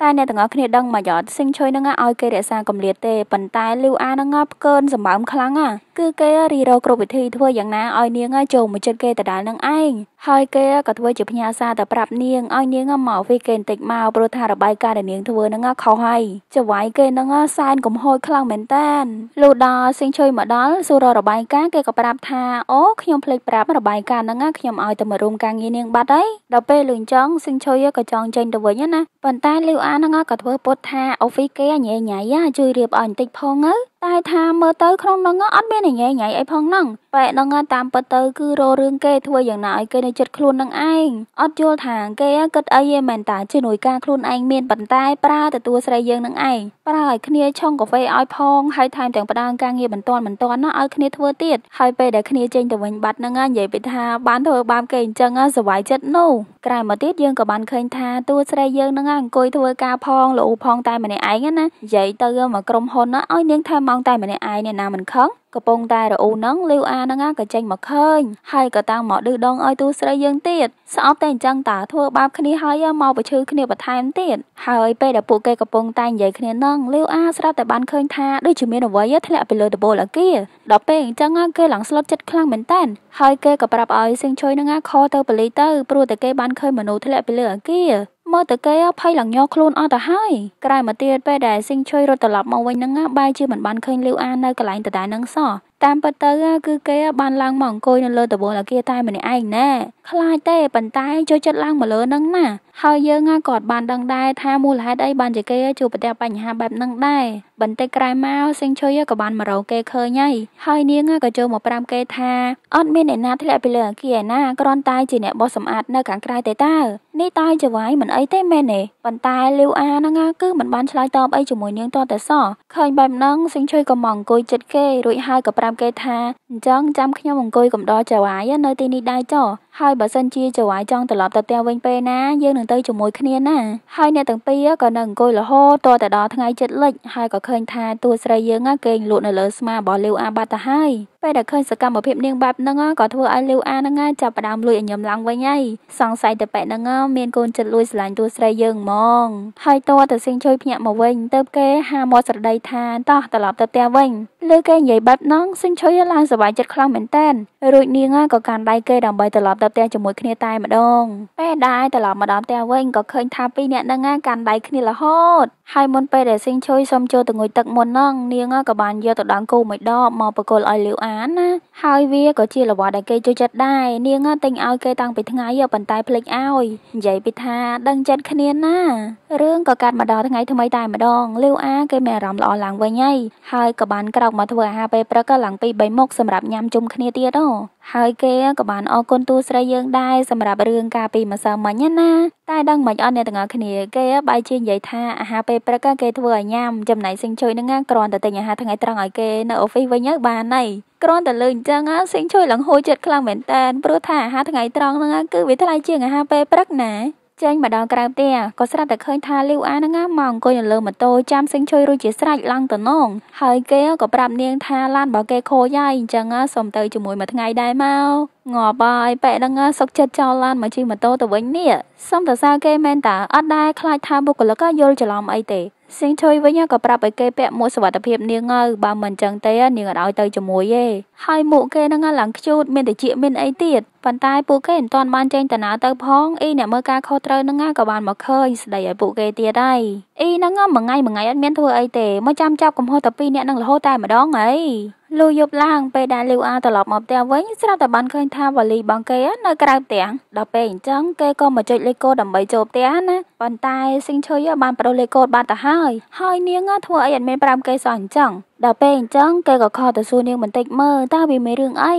តែអ្នកទាំងអស់គ្នាដឹងមួយយ៉តសិង្ហឈុយនឹងឲ្យគេរក្សាកម្លាតទេប៉ុន្តែលីវអានឹងផ្កើនសម្បើមខ្លាំងគឺគេរីរោគ្រប់វិធីធ្វើយ៉ាងណាឲ្យនាងចូលមកចិត្តគេដដែលនឹងឯងហើយគេក៏ធ្វើជាផ្ញើសារទៅប្រាប់នាងឲ្យនាងមកវិគេបន្តិចមកព្រោះថារបាយការណ៍ដែលនាងធ្វើហ្នឹងខុសហើយចវាយគេហ្នឹងសែនកំហួយខ្លាំងមែនតានលុះដល់សិង្ហជួយមកដល់សួររបាយការណ៍គេក៏ប្រាប់ថាអូខ្ញុំភ្លេចប្រាប់របាយការណ៍ហ្នឹងខ្ញុំឲ្យទៅមករួមការងារនាងបាត់ហើយដល់ពេលលឿនចង់សិង្ហជួយក៏ចង់ចេញទៅវិញណាប៉ុន្តែលីវអានហ្នឹងក៏ធ្វើពុតថាអូហ្វីគេញ៉ៃញ៉ៃជួយរៀបអស់បន្តិចផងទៅតែថាមើលទៅក្នុងនឹងអត់មានញ៉ៃញ៉ៃអីផងហ្នឹងប៉ែនឹងតាមពិតទៅគឺរោរឿងគេធ្វើយ៉ាងណាឲ្យគេនៅចិត្តខ្លួននឹងឯងអត់យល់ថាគេគិតអីឯមែនតាជំនួយការខ្លួនឯងមានប៉ុន្តែប្រើទទួលស្រីយើងនឹងឯងប្រើឲ្យគ្នាឆុងកាហ្វេឲ្យផងហើយថែមទាំងផ្ដើមការងារបន្ទាន់បន្ទាន់ណាឲ្យគ្នាធ្វើទៀតហើយពេលដែលគ្នាចេញទៅវិញបាត់ហ្នឹងនិយាយពីថាបានធ្វើបាបគេអញ្ចឹងសុវ័យចិត្តនោះក្រោយមកទៀតយើងក៏បានឃើញថាតួស្រីយើងហ្នឹងអង្គុយធ្វើការផងលោផងតែម្នាក់ឯងណានិយាយទៅមកក្រុមហ៊ុនណាឲ្យនាងថែមម៉ងតែម្នាក់ឯងអ្នកណាមិនខឹងកំពុងតែរអ៊ូនឹងលីវអានឹងក៏ចេញមកឃើញហើយក៏តាំងមកឌឺដងឲ្យទូស្រីយើងទៀតស្អប់តែអញ្ចឹងតា ធ្វើបាបគ្នាហើយមកបញ្ឈឺគ្នាបន្ថែមទៀតហើយពេលដែលពួកគេកំពុងតែនិយាយគ្នានឹងលីវអាស្រាប់តែបានឃើញថាដូចជាមានអ្វីធ្លាក់ពីលើដំបូលអគារដល់ពេលអញ្ចឹងគេឡើងស្លុតចិត្តខ្លាំងមែនតើហើយគេក៏ប្រាប់ឲ្យសិងជួយនឹងខទៅប៉លីទៅព្រោះតែគេបានឃើញមនុស្សធ្លាក់ពីលើអគារមើលតើគេភ័យឡើងញ័រខ្លួនអស់ទៅហើយក្រោយមកទៀតពេលដែលស៊ីងជួយរត់ត្រឡប់មកវិញហ្នឹងបាយជាមិនបានឃើញលីវអានៅកន្លែងតដែលហ្នឹងសោះតាមពិតទៅគឺគេបានឡើងមកអង្គុយនៅលើដំបូលអគារតែម្នាក់ឯងណែខ្លាចទេប៉ុន្តែចូលចិត្តឡើងមកលើហ្នឹងណាហើយយើងក៏បានដឹងដែរថាមូលហេតុអីបានជាគេជួបប្រទះបញ្ហាបែបហ្នឹងដែរបន្តិចក្រោយមកសិង្ហឈុយក៏បានមករកគេឃើញហើយហើយនាងក៏ចូលមកប្រាប់គេថាអត់មានអ្នកណាធ្លាក់ពីលើអគារឯណាគ្រាន់តែជាអ្នកបោះសម្អាតនៅខាងក្រៅទេតើនេះតើចវាយមិនអីទេមែនទេប៉ុន្តែលីវអាហ្នឹងគឺមិនបានឆ្លើយតបអីជាមួយនាងតតែសោះឃើញបែបហ្នឹងសិង្ហឈុយក៏មកអង្គុយជិតគេរួចហើយក៏ប្រាប់គេថាអញ្ចឹងចាំខ្ញុំអង្គុយកំដរចវាយនៅទីនេះដែរចុះហើយបើសិនជាចវាយចង់ត្រឡប់ទៅផ្ទះវិញពេលណាយើងនឹងទៅជាមួយគ្នាណាហើយអ្នកទាំងពីរក៏នៅអង្គុយលហោតទៅដល់ថ្ងៃជិតលិចហើយក៏ឃើញថាតួស្រីយើងគេងលក់នៅលើស្មារបស់លាវអាបាត់ទៅហើយពេលដែលឃើញសកម្មភាពនាងបែបហ្នឹងក៏ធ្វើឲ្យលីវអាហ្នឹងចាប់ផ្ដើមលួចអញឹមឡើងវិញហើយសង្ស័យតែប៉ែហ្នឹងមានកូនចិត្តលួចស្រឡាញ់ទួស្រីយើងហ្មងហើយតើតាសៀងជួយភ្ញាក់មកវិញទៅគេហាមាត់ស្រដីថាតោះត្រឡប់ទៅផ្ទះវិញលើគេនិយាយបែបហ្នឹងសៀងជួយឡើងសប្បាយចិត្តខ្លាំងមែនតើរួចនាងក៏កាន់ដៃគេដើម្បីត្រឡប់ទៅផ្ទះជាមួយគ្នាតែម្ដងពេលដែរត្រឡប់មកដល់ផ្ទះវិញក៏ឃើញថាពីរអ្នកហ្នឹងកាន់ដៃគ្នារហូតហើយមុនពេលដែលសៀងជួយសុំចូលទៅងុយទឹកមុនហ្នឹងនាងក៏បានយកទៅដល់គូមួយដបមកបកគលឲ្យលីវអាអានណាហើយវាក៏ជារវត្តដែលគេចូលចិត្តដែរនាងទិញឲ្យគេតាំងពីថ្ងៃប៉ុន្តែភ្លេចឲ្យនិយាយពីថាដឹងចិត្តគ្នាណារឿងក៏កាត់មកដល់ថ្ងៃថ្មីតែម្ដងលាវអាគេមានអារម្មណ៍ល្អឡើងវិញហើយហើយក៏បានក្រោកមកធ្វើអាហារពេលព្រឹកឡើងពី3មុខសម្រាប់ញ៉ាំជុំគ្នាទៀតហ៎ហើយគេក៏បានអរគុណតួស្រីយើង ដែរសម្រាប់រឿងកាលពីម្សិលមិញណាតែដឹងមិនអត់អ្នកទាំងអស់គ្នាគេបែរជានិយាយថាអាហារពេលព្រឹកគេធ្វើឲ្យញ៉ាំចំណែកសិងជួយនឹងគ្រាន់តែទិញអាហារថ្ងៃត្រង់ឲ្យគេនៅអូហ្វីសវិញហើយបានហើយគ្រាន់តែលើអញ្ចឹងសិងជួយឡើងហួយចិត្តខ្លាំងមែនតើព្រោះថាអាហារថ្ងៃត្រង់ហ្នឹងគឺវាថ្លៃជាងអាហារពេលព្រឹកណាចេញមកដល់ក្រៅផ្ទះក៏ស្រាប់តែឃើញថាលីវអាហ្នឹងមកអង្គុយនៅលើម៉ូតូចាំសិងជួយរួចជាស្រេចឡើងទៅនងហើយគេក៏ប្រាប់នាង ថាឡានរបស់គេខូចហើយអញ្ចឹងសូមទៅជាមួយមួយថ្ងៃដែរមកងាប់ហើយប៉ែដឹងសុកចិត្តចោលឡានមកជិះម៉ូតូទៅវិញនេះសូមតសើគេមែនតាអត់ដែរខ្លាចថាបុគ្គលិកយល់ច្រឡំអីទេសិងជួយវិញក៏ប្រាប់ឲ្យគេពាក់មួកសុវត្ថិភាពនាងហើយបើមិនចឹងទេ នាងអត់ឲ្យទៅជាមួយទេហើយមួកគេហ្នឹងឡើងខ្ជូតមានតិចមានអីទៀតប៉ុន្តែពួកគេមិនទាន់បានចេញដំណើរទៅ ផងអ៊ីអ្នកមើលការខុសត្រូវនឹងក៏បានមកឃើញស្ដីឲ្យពួកគេទៀតហើយអ៊ីនឹងមួយថ្ងៃមួយថ្ងៃអត់មានធ្វើអីទេមកចាំចាប់កំហុសតែពីរអ្នកនឹងរហូតតែម្ដងអីលុយយប់ឡើងពេលដែលលីវអាត្រឡប់មកផ្ទះវិញ ស្រាប់តែបានឃើញថាវ៉ាលីបងគេនៅក្រៅផ្ទះដល់ពេលអញ្ចឹងគេក៏មកចុចលេខកូដដើម្បីចូលផ្ទះណាប៉ុន្តែស៊ីងឈុយបានប្រុសលេខកូដបាត់ទៅហើយហើយនាង ធ្វើអីអត់មានប្រាប់គេសោះអញ្ចឹងដល់ពេលអញ្ចឹងគេក៏ខលទៅសួរនាងបន្តិចមើលតើវាមានរឿងអី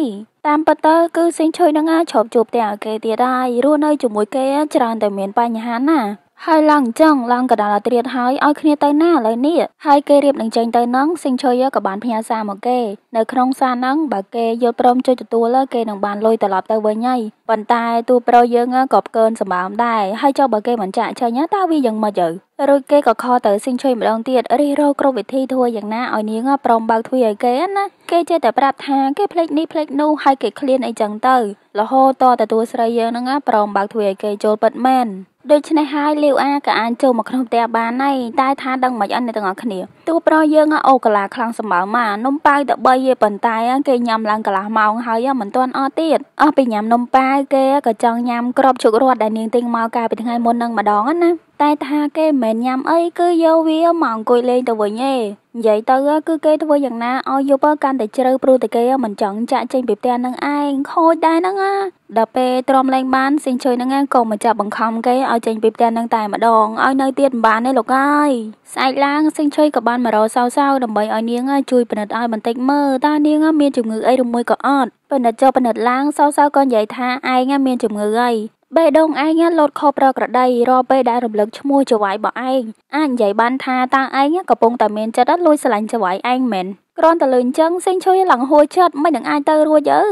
តាមពិតទៅគឺសេងឈុយនឹងឈប់ជួបតែគេទៀតហើយរស់នៅជាមួយគេច្រើនតែមានបញ្ហាណាហើយឡើងអញ្ចឹងឡើងកដាលត្រៀតហើយឲ្យគ្នាទៅណាឥឡូវនេះហើយគេរៀបនឹងចេញទៅនឹងសិងឈុយក៏បានផ្ញើសារមកគេនៅក្នុងសារហ្នឹងបើគេយល់ព្រមជួយទទួលគេនឹងបានលុយត្រឡប់ទៅវិញហើយប៉ុន្តែ ទូប្រុសយើងក៏ផ្កើនសម្បំដែរហើយចុះបើគេមិនចាក់ចេញតើវាយ៉ាងម៉េចទៅរួចគេក៏ខទៅស៊ីងជួយម្ដងទៀតរិះរោគ្រប់វិធីធ្វើយ៉ាងណាឲ្យនាងព្រមបើកទ្វារឲ្យគេណាគេចេះតែប្រាប់ថាគេភ្លេចនេះភ្លេចនោះហើយគេឃ្លានអីចឹងទៅរហូតតទទួលស្រីយើងហ្នឹងព្រមបើកទ្វារឲ្យគេចូលពិតមែនដូច្នេះហើយលាវអាក៏អាចចូលមកក្នុងផ្ទះបានដែរតែថាដឹងមិនអត់អ្នកទាំងអស់គ្នាទោះប្រយើងអូកាឡាខ្លាំងសម្បើមកនំប៉ាវតែ3យេប៉ុន្តែគេញ៉ាំឡើងកន្លះម៉ោងហើយមិនទាន់អស់ទៀតអស់ពីញ៉ាំនំប៉ាវគេក៏ចង់ញ៉ាំក្របជុករត់ដែលនាងទិញមកកាលពីថ្ងៃមុននឹងម្ដងណាតែថាគេមិនញ៉ាំអីគឺយកវាមកអង្គុយលេងទៅវិញឯងនិយាយទៅគឺគេធ្វើយ៉ាងណាឲ្យយប់កាន់តែជ្រៅព្រោះតែគេមិនចង់ចាក់ចេញពីផ្ទះនឹងឯងខូចដែរហ្នឹងណាដល់ពេលទ្រាំលែងបានសិនជួយនឹងឯងក៏មិនចាប់បង្ខំគេឲ្យចេញពីផ្ទះនឹងតែម្ដងឲ្យនៅទៀតមិនបានទេលោកអើយស្អែកឡើងសិនជួយក៏បានមករសៅសៅដើម្បីឲ្យនាងជួយពិនិត្យឲ្យបន្តិចមើលតើនាងមានជំងឺអីឬមួយក៏អត់ពិនិត្យចុះពិនិត្យឡើងសៅសៅក៏និយាយថាឯងមានជំងឺអីបេះដូងឯងលោតខោប្រក្រដីរាល់ពេលដែលរំលឹកឈ្មោះចៅហ្វាយរបស់ឯងអាចនិយាយបានថាតើឯងកំពុងតែមានចិត្តលួចស្រឡាញ់ចៅហ្វាយឯងមែនគ្រាន់តែលឺអញ្ចឹងសេងឈុយឡើងហួចចិត្តមិននឹងអាចទៅរួចអើ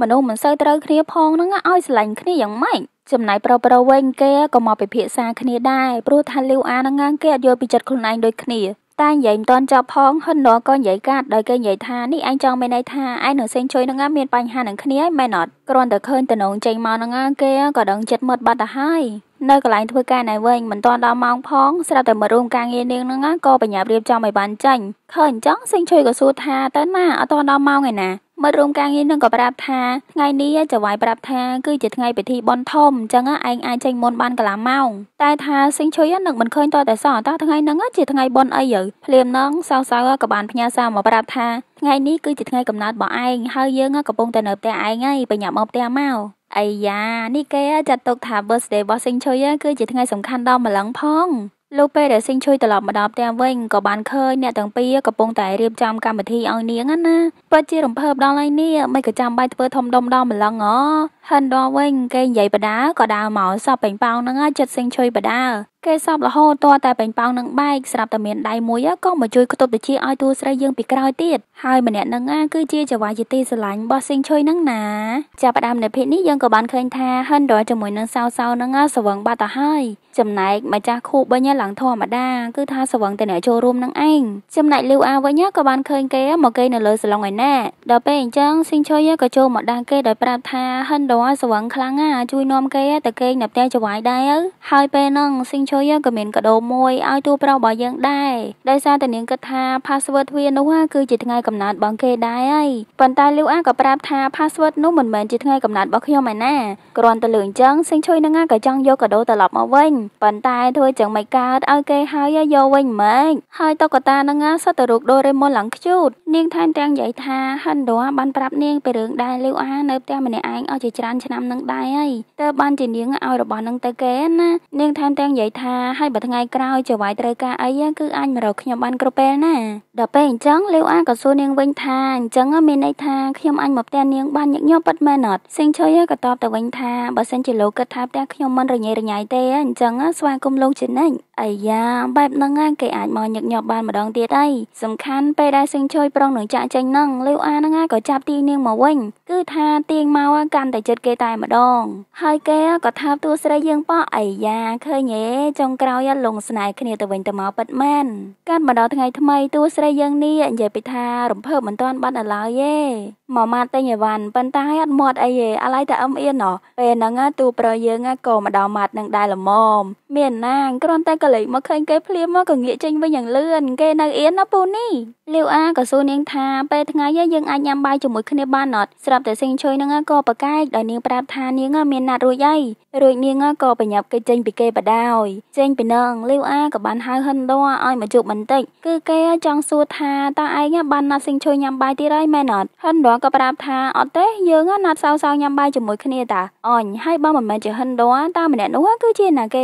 មនុស្សមិនសូវត្រូវគ្នាផងហ្នឹងឲ្យស្រឡាញ់គ្នាយ៉ាងម៉េចចំណាយប្រុសប្រុសវិញគេក៏មកពិភាក្សាគ្នាដែរព្រោះថាលាវអាហ្នឹងគេអត់យល់ពីចិត្តខ្លួនឯងដូចគ្នាតែនិយាយមិនទាន់ចប់ផងហ៊ុននរក៏និយាយកាត់ដោយគេនិយាយថានេះឯងចង់មានន័យថាឯងនឹងសេងជួយនឹងមានបញ្ហានឹងគ្នាឯងមែនអត់គ្រាន់តែឃើញតំណងចេញមកនឹងគេក៏ដឹងចិត្តមុតបាត់ទៅហើយនៅកន្លែងធ្វើការណែវិញមិនទាន់ដល់ម៉ោងផងស្រាប់តែមករួមការងារនាងនឹងក៏បញ្ញារៀបចំឲ្យបានចាញ់ឃើញអញ្ចឹងសេងជួយក៏សួរថាតើណាអត់ទាន់ដល់ម៉ោងឯណាមិត្តរួមការងារនឹងក៏ប្រាប់ថាថ្ងៃនេះចៅហ្វាយប្រាប់ថាគឺជាថ្ងៃពិធីបុណ្យធំអញ្ចឹងឯងអាចចេញមុនបានកន្លះម៉ោងតែថាសិង្ហឈុយនឹងមិនឃើញតតែសោះតថ្ងៃហ្នឹងជាថ្ងៃបុណ្យអីយើភ្លាមហ្នឹងសៅសៅក៏បានផ្ញើសារមកប្រាប់ថាថ្ងៃនេះគឺជាថ្ងៃកំណត់របស់ឯងហើយយើងកំពុងតែនៅផ្ទះឯងហើយបញ្ញាមកផ្ទះមកអាយ៉ានេះគេចាត់ទុកថា birthday របស់សិង្ហឈុយគឺជាថ្ងៃសំខាន់ដល់ម្លឹងផងលុះពេលដែលស៊ីងឈួយត្រឡប់មកដល់ផ្ទះវិញក៏បានឃើញអ្នកទាំងពីរកំពុងតែរៀបចំកម្មវិធីឲ្យនាងណាពិតជារំភើបដល់ហើយនាងមិនក៏ចាំបាច់ធ្វើធំដុំដល់ម្លឹងអហិនដល់វិញគេនិយាយបដាក៏ដើរមកសពពេញប៉ោងហ្នឹងចិត្តស៊ីងឈួយបដាគេសពរហូតទាល់តែបេងប៉ោងនឹងបែកស្រាប់តែមានដៃមួយក៏មកជួយខ្ទប់តិចឲ្យទូស្រីយើងពីក្រោយទៀតហើយម្នាក់នឹងគឺជាចវាយទីស្រឡាញ់របស់សិង្ហឈុយនឹងណា ចាប់ផ្ដើមនៅភេទនេះយើងក៏បានឃើញថាហិនដរជាមួយនឹងសៅសៅនឹងស្វឹងបាត់ទៅហើយចំណែកម្ចាស់ខូបវិញឡើងធម្មតាគឺថាស្វឹងតែអ្នកចូលរួមនឹងឯងចំណែកលីវអាវិញក៏បានឃើញគេមកគេនៅលើសាឡុងឯណាដល់ពេលអញ្ចឹងសិង្ហឈុយក៏ចូលមកដាស់គេដោយប្រាប់ថាហិនដរស្វឹងខ្លាំងណាស់ជួយនាំគេទៅគេងនៅផ្ទះចវាយដែរហើយពេលហ្នឹងសិង្ហធ្វើយើងក៏មានកដោមួយឲ្យតួប្រុសរបស់យើងដែរដោយសារតែនាងគិតថា password ទ្វារនោះគឺជាថ្ងៃកំណើតបងគេដែរហើយប៉ុន្តែលីវអាក៏ប្រាប់ថា password នោះមិនមែនជាថ្ងៃកំណើតរបស់ខ្ញុំឯណាគ្រាន់តែលឺអញ្ចឹងសេងឈុយនឹងក៏ចង់យកកដោត្រឡប់មកវិញប៉ុន្តែធ្វើចឹងមិនកើតឲ្យគេហើយយកវិញមិនហើយតុកតានឹងសត្វទៅរកដូរេមុនឡើងខ្ជូត នាងថែមទាំងនិយាយថាហិនដួបានប្រាប់នាងពីរឿងដែរលីវអានៅផ្ទះម្នាក់ឯងអស់ជាច្រើនឆ្នាំនឹងដែរហើយតើបានជានាងឲ្យរបស់នឹងទៅគេណានាងថែមទាំងនិយាយថាហើយបើថ្ងៃក្រោយចៅហ្វាយត្រូវការអីគឺអាចមករកខ្ញុំបានគ្រប់ពេលណាដល់ពេលអញ្ចឹងលាវអាក៏សួរនាងវិញ ថាអញ្ចឹងមានន័យថាខ្ញុំអាចមកផ្ទះនាងបានញឹកញាប់ពិតមែនអត់សេងឈុយក៏តបទៅវិញថាបើសិនជាលោកគិតថាផ្ទះខ្ញុំមិនរញ៉េរញ៉ៃទេអញ្ចឹងស្វាគមន៍លោកជានិច្ចអាយ៉ាបែបហ្នឹងគេអាចមកញឹកញាប់បានម្ដងទៀតអីសំខាន់ពេលដែលសិង្ហជួយប្រុងនឹងចាក់ចេញហ្នឹងលាវអាហ្នឹងក៏ចាប់ទាញនាងមកវិញគឺថាទាញមកកាន់តែចិត្តគេតែម្ដង ហើយគេក៏ថាបទួស្រីយើងប៉អាយ៉ាឃើញទេចុងក្រោយលងស្នេហ៍គ្នាទៅវិញទៅមកពិតមែនកាន់មកដល់ថ្ងៃថ្មីទួស្រីយើងនេះនិយាយពីថារំភើបមិនទាន់បានដល់ឡើយទេមកម៉ាត់ទិញអីវ៉ាន់ប៉ុន្តែអត់មាត់អីទេអាឡៃតែអឹមអៀនណោះពេលហ្នឹងទូប្រុសយើងក៏មកដល់ម៉ាត់នឹងដែរល្មមមានណាងគ្រាន់តែក៏លេចមកឃើញគេភ្លាមមកក៏ងាកចេញវិញយ៉ាងលឿនគេនៅអៀនណាពូនេះលាវអាក៏សួរនាងថាពេលថ្ងៃយើងអាចញ៉ាំបាយជាមួយគ្នាបានអត់ស្រាប់តែសេងជួយហ្នឹងក៏ប្រកែកដោយនាងប្រាប់ថានាងមានណាត់រួចអីរួចនាងក៏បញ្ញាប់គេចេញពីគេបដាយចេញពីនឹងលាវអាក៏បានហៅហិនដัวឲ្យមកជួបបន្តិចគឺគេចង់សួរថាតើឯងបានណាត់សេងជួយញ៉ាំបាយទៀតហើយមែនអត់ហិនដัวងក៏ប្រាប់ថាអត់ទេយើងណាត់សៅសៅញ៉ាំបាយជាមួយគ្នាតាអញហើយបងមិនមែនជាហិនដូតាម្នាក់នោះគឺជាណាគេ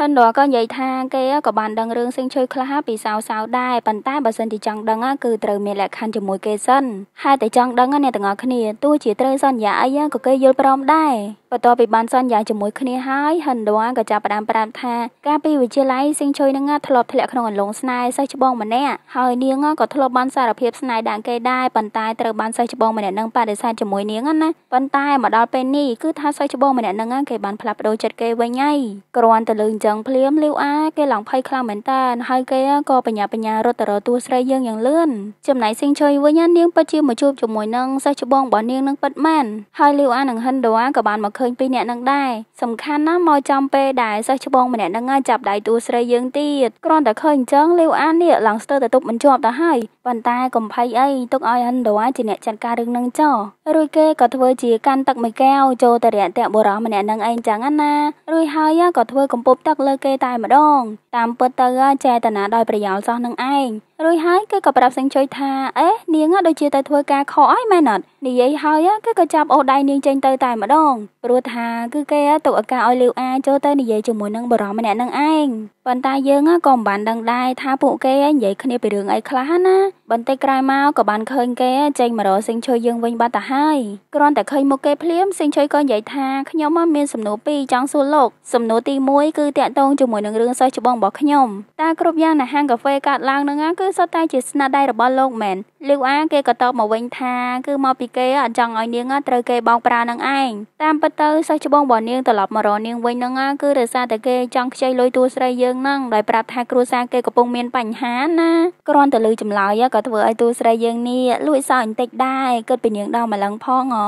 ហិនដរក៏និយាយថាគេក៏បានដឹងរឿងសិង្ហឈុយខ្លះពីសាវសាវដែរប៉ុន្តែបើសិនជាចង់ដឹងគឺត្រូវមានលក្ខខណ្ឌជាមួយគេសិនហើយតែចង់ដឹងអ្នកទាំងអស់គ្នាទោះជាត្រូវសន្យាអីក៏គេយល់ព្រមដែរបន្ទាប់ពីបានសន្យាជាមួយ គ្នាហើយហិនដរក៏ចាប់ផ្ដើមប្រាប់ថាកាលពីវិទ្យាល័យសិង្ហឈុយនឹងធ្លាប់ធ្លាក់ក្នុងអន្លង់ស្នេហ៍សិស្សច្បងម្នាក់ហើយនាងក៏ធ្លាប់បានសារភាពស្នេហ៍ដាក់គេដែរប៉ុន្តែត្រូវបានសិស្សច្បងម្នាក់នឹងបដិសេធជាមួយនាងណាប៉ុន្តែមកដល់ពេលនេះគឺថាសិស្សច្បងម្នាក់នឹងគេបានផ្លាស់ប្ដូរចិត្តគេវិញហើយគ្រាន់តែលើចឹងភ្លាមលីវអាគេឡើងភ័យខ្លាំងមែនតាហើយគេក៏បញ្ញាបញ្ញារត់ទៅរកតួស្រីយើងយ៉ាងលឿនចំណែកសិង្ហជួយវិញនាងពិតជាមកជួបជាមួយនឹងសិស្សច្បងរបស់នាងនឹងពិតមែនហើយលីវអានិងហិនដូអាក៏បានមកឃើញពីអ្នកនឹងដែរសំខាន់ណាស់មកចាំពេលដែលសិស្សច្បងម្នាក់នឹងចាប់ដៃតួស្រីយើងទៀតគ្រាន់តែឃើញអញ្ចឹងលីវអានេះឡើងស្ទើរតែទប់មិនជាប់ទៅហើយប៉ុន្តែកំភៃអីទុកឲ្យហិនដូជាអ្នកចាត់ការរឿងនឹងចោរួចគេក៏ធ្វើជាកាន់ទឹកមួយកែវចូលទៅរាក់តាក់បុរសម្នាក់នឹងឯងចឹងណារួចហើយក៏ធ្វើកំពប់ទឹកលើគេតែម្ដងតាមពិតទៅចេតនាដោយប្រយោលសោះនឹងឯងរួចហើយគេក៏ប្រាប់សេងជួយថាអេ នាងដូចជាទៅធ្វើការខកអីមែនអត់និយាយហើយគេក៏ចាប់អូសដៃនាងចេញទៅតែម្ដងព្រោះថាគឺគេទុកឱកាសឲ្យលាវអាចូលទៅនិយាយជាមួយនឹងបរមម្នាក់នឹងឯងប៉ុន្តែយើងក៏មិនបានដឹងដែរថាពួកគេនិយាយគ្នាពីរឿងអីខ្លះណាបន្តិចក្រោយមកក៏បានឃើញគេចេញមករកសិង្ហឈុយយើងវិញបាត់ទៅហើយគ្រាន់តែឃើញមុខគេភ្លាមសិង្ហឈុយក៏និយាយថាខ្ញុំមានសំណួរពីរចង់សួរលោក សំណួរទី1គឺតាក់ទងជាមួយនឹងរឿងសិស្សច្បងរបស់ខ្ញុំតើគ្រប់យ៉ាងនៅហាងកាហ្វេកាត់ឡើងនឹងគឺសុទ្ធតែជាស្នាដៃរបស់លោកមែនលាវអាគេក៏តបមកវិញថាគឺមកពីគេអត់ចង់ឲ្យនាងត្រូវគេបោកប្រានឹងឯងតាមពិតទៅសិស្សច្បងរបស់នាងត្រឡប់មករកនាងវិញហ្នឹងណាគឺដោយសារតែគេចង់ខ្ចីលុយតួស្រីយើងហ្នឹងដោយប្រាប់ថាគ្រួសារគេកំពុងមានបញ្ហាណាគ្រាន់តែលើចម្លើយក៏ធ្វើឲ្យតួស្រីយើងនេះលួចសើចបន្តិចដែរគិតពីនាងដល់ម្លឹងផងហ៎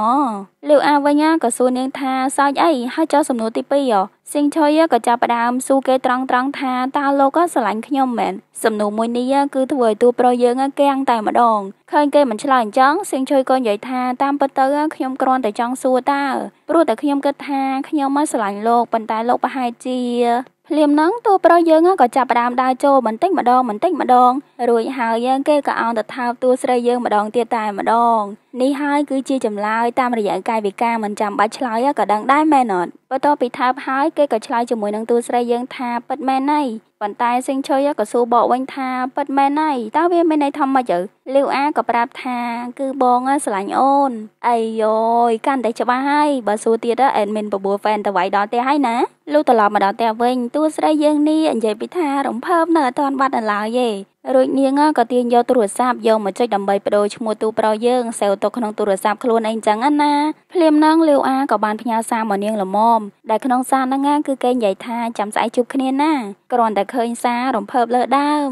លឺអាវិញក៏សួរនាងថាសើចអីហើយចោះសំណួរទី2ហ៎ស៊ីងឆុយក៏ចាប់ផ្ដើមសួរគេត្រង់ត្រង់ថាតើលោកក៏ស្រឡាញ់ខ្ញុំមែនសំណួរមួយនេះគឺធ្វើឲ្យតួប្រុសយើងកាំងតែម្ដងឃើញគេមិនឆ្លើយអញ្ចឹងស៊ីងឆុយក៏និយាយថាតាមពិតទៅខ្ញុំគ្រាន់តែចង់សួរតើព្រោះតែខ្ញុំគិតថាខ្ញុំមកស្រឡាញ់លោកប៉ុន្តែលោកប្រហែលជាភ្លាមហ្នឹងតួប្រុសយើងក៏ចាប់ផ្ដើមដើរចូលបន្តិចម្ដងបន្តិចម្ដងរួចហើយយើងគេក៏អោនទៅថើបតួស្រីយើងម្ដងទៀតតែម្ដងនេះហើយគឺជាចម្លើយតាមរយៈកាយវិការមិនចាំបាច់ឆ្លើយក៏ដឹងដែរមែនអត់បន្ទាប់ពីថើបហើយគេក៏ឆ្លើយជាមួយនឹងតួស្រីយើងថាពិតមែនណៃប៉ុន្តែសិង្ហឈុយក៏សួរបកវិញថាពិតមែនហើយតើវាមានន័យថាម៉េចទៅលីវអាក៏ប្រាប់ថាគឺបងស្រឡាញ់អូនអីយ៉យកាន់តែច្បាស់ហើយបើសួរទៀតអេដមីនបបួលហ្វេនទៅវាយដល់ផ្ទះហើយណាលុះត្រឡប់មកដល់ផ្ទះវិញតួស្រីយើងនេះនិយាយពីថារំភើបនៅអត់ទាន់បាត់នៅឡើយទេរួចនាងក៏ទាញយកទូរស័ព្ទយកមកចុចដើម្បីបដូរឈ្មោះទូប្រុសយើងសេវទុកក្នុងទូរស័ព្ទខ្លួនអីចឹងណាភ្លាមហ្នឹងលាវអាក៏បានផ្ញើសារមកនាងល្មមដែលក្នុងសារហ្នឹងគឺគេនិយាយថាចាំស្អែកជួបគ្នាណាគ្រាន់តែឃើញសាររំភើបលើដើម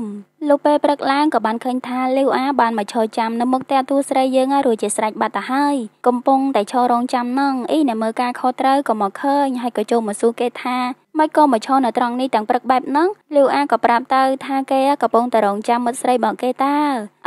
លុះពេលព្រឹកឡើងក៏បានឃើញថាលាវអាបានមកឈរចាំនៅមុខផ្ទះទូស្រីយើងរួចជាស្រេចបាត់ទៅហើយកំពុងតែឈររងចាំនឹងអីអ្នកមើលការខុសត្រូវក៏មកឃើញហើយក៏ចូលមកសួរគេថាមិនក៏មកឈរនៅត្រង់នេះទាំងព្រឹកបែបហ្នឹងលាវអាក៏ប្រាប់ទៅថាគេកំពុងតែរងចាំមិត្តស្រីរបស់គេតើ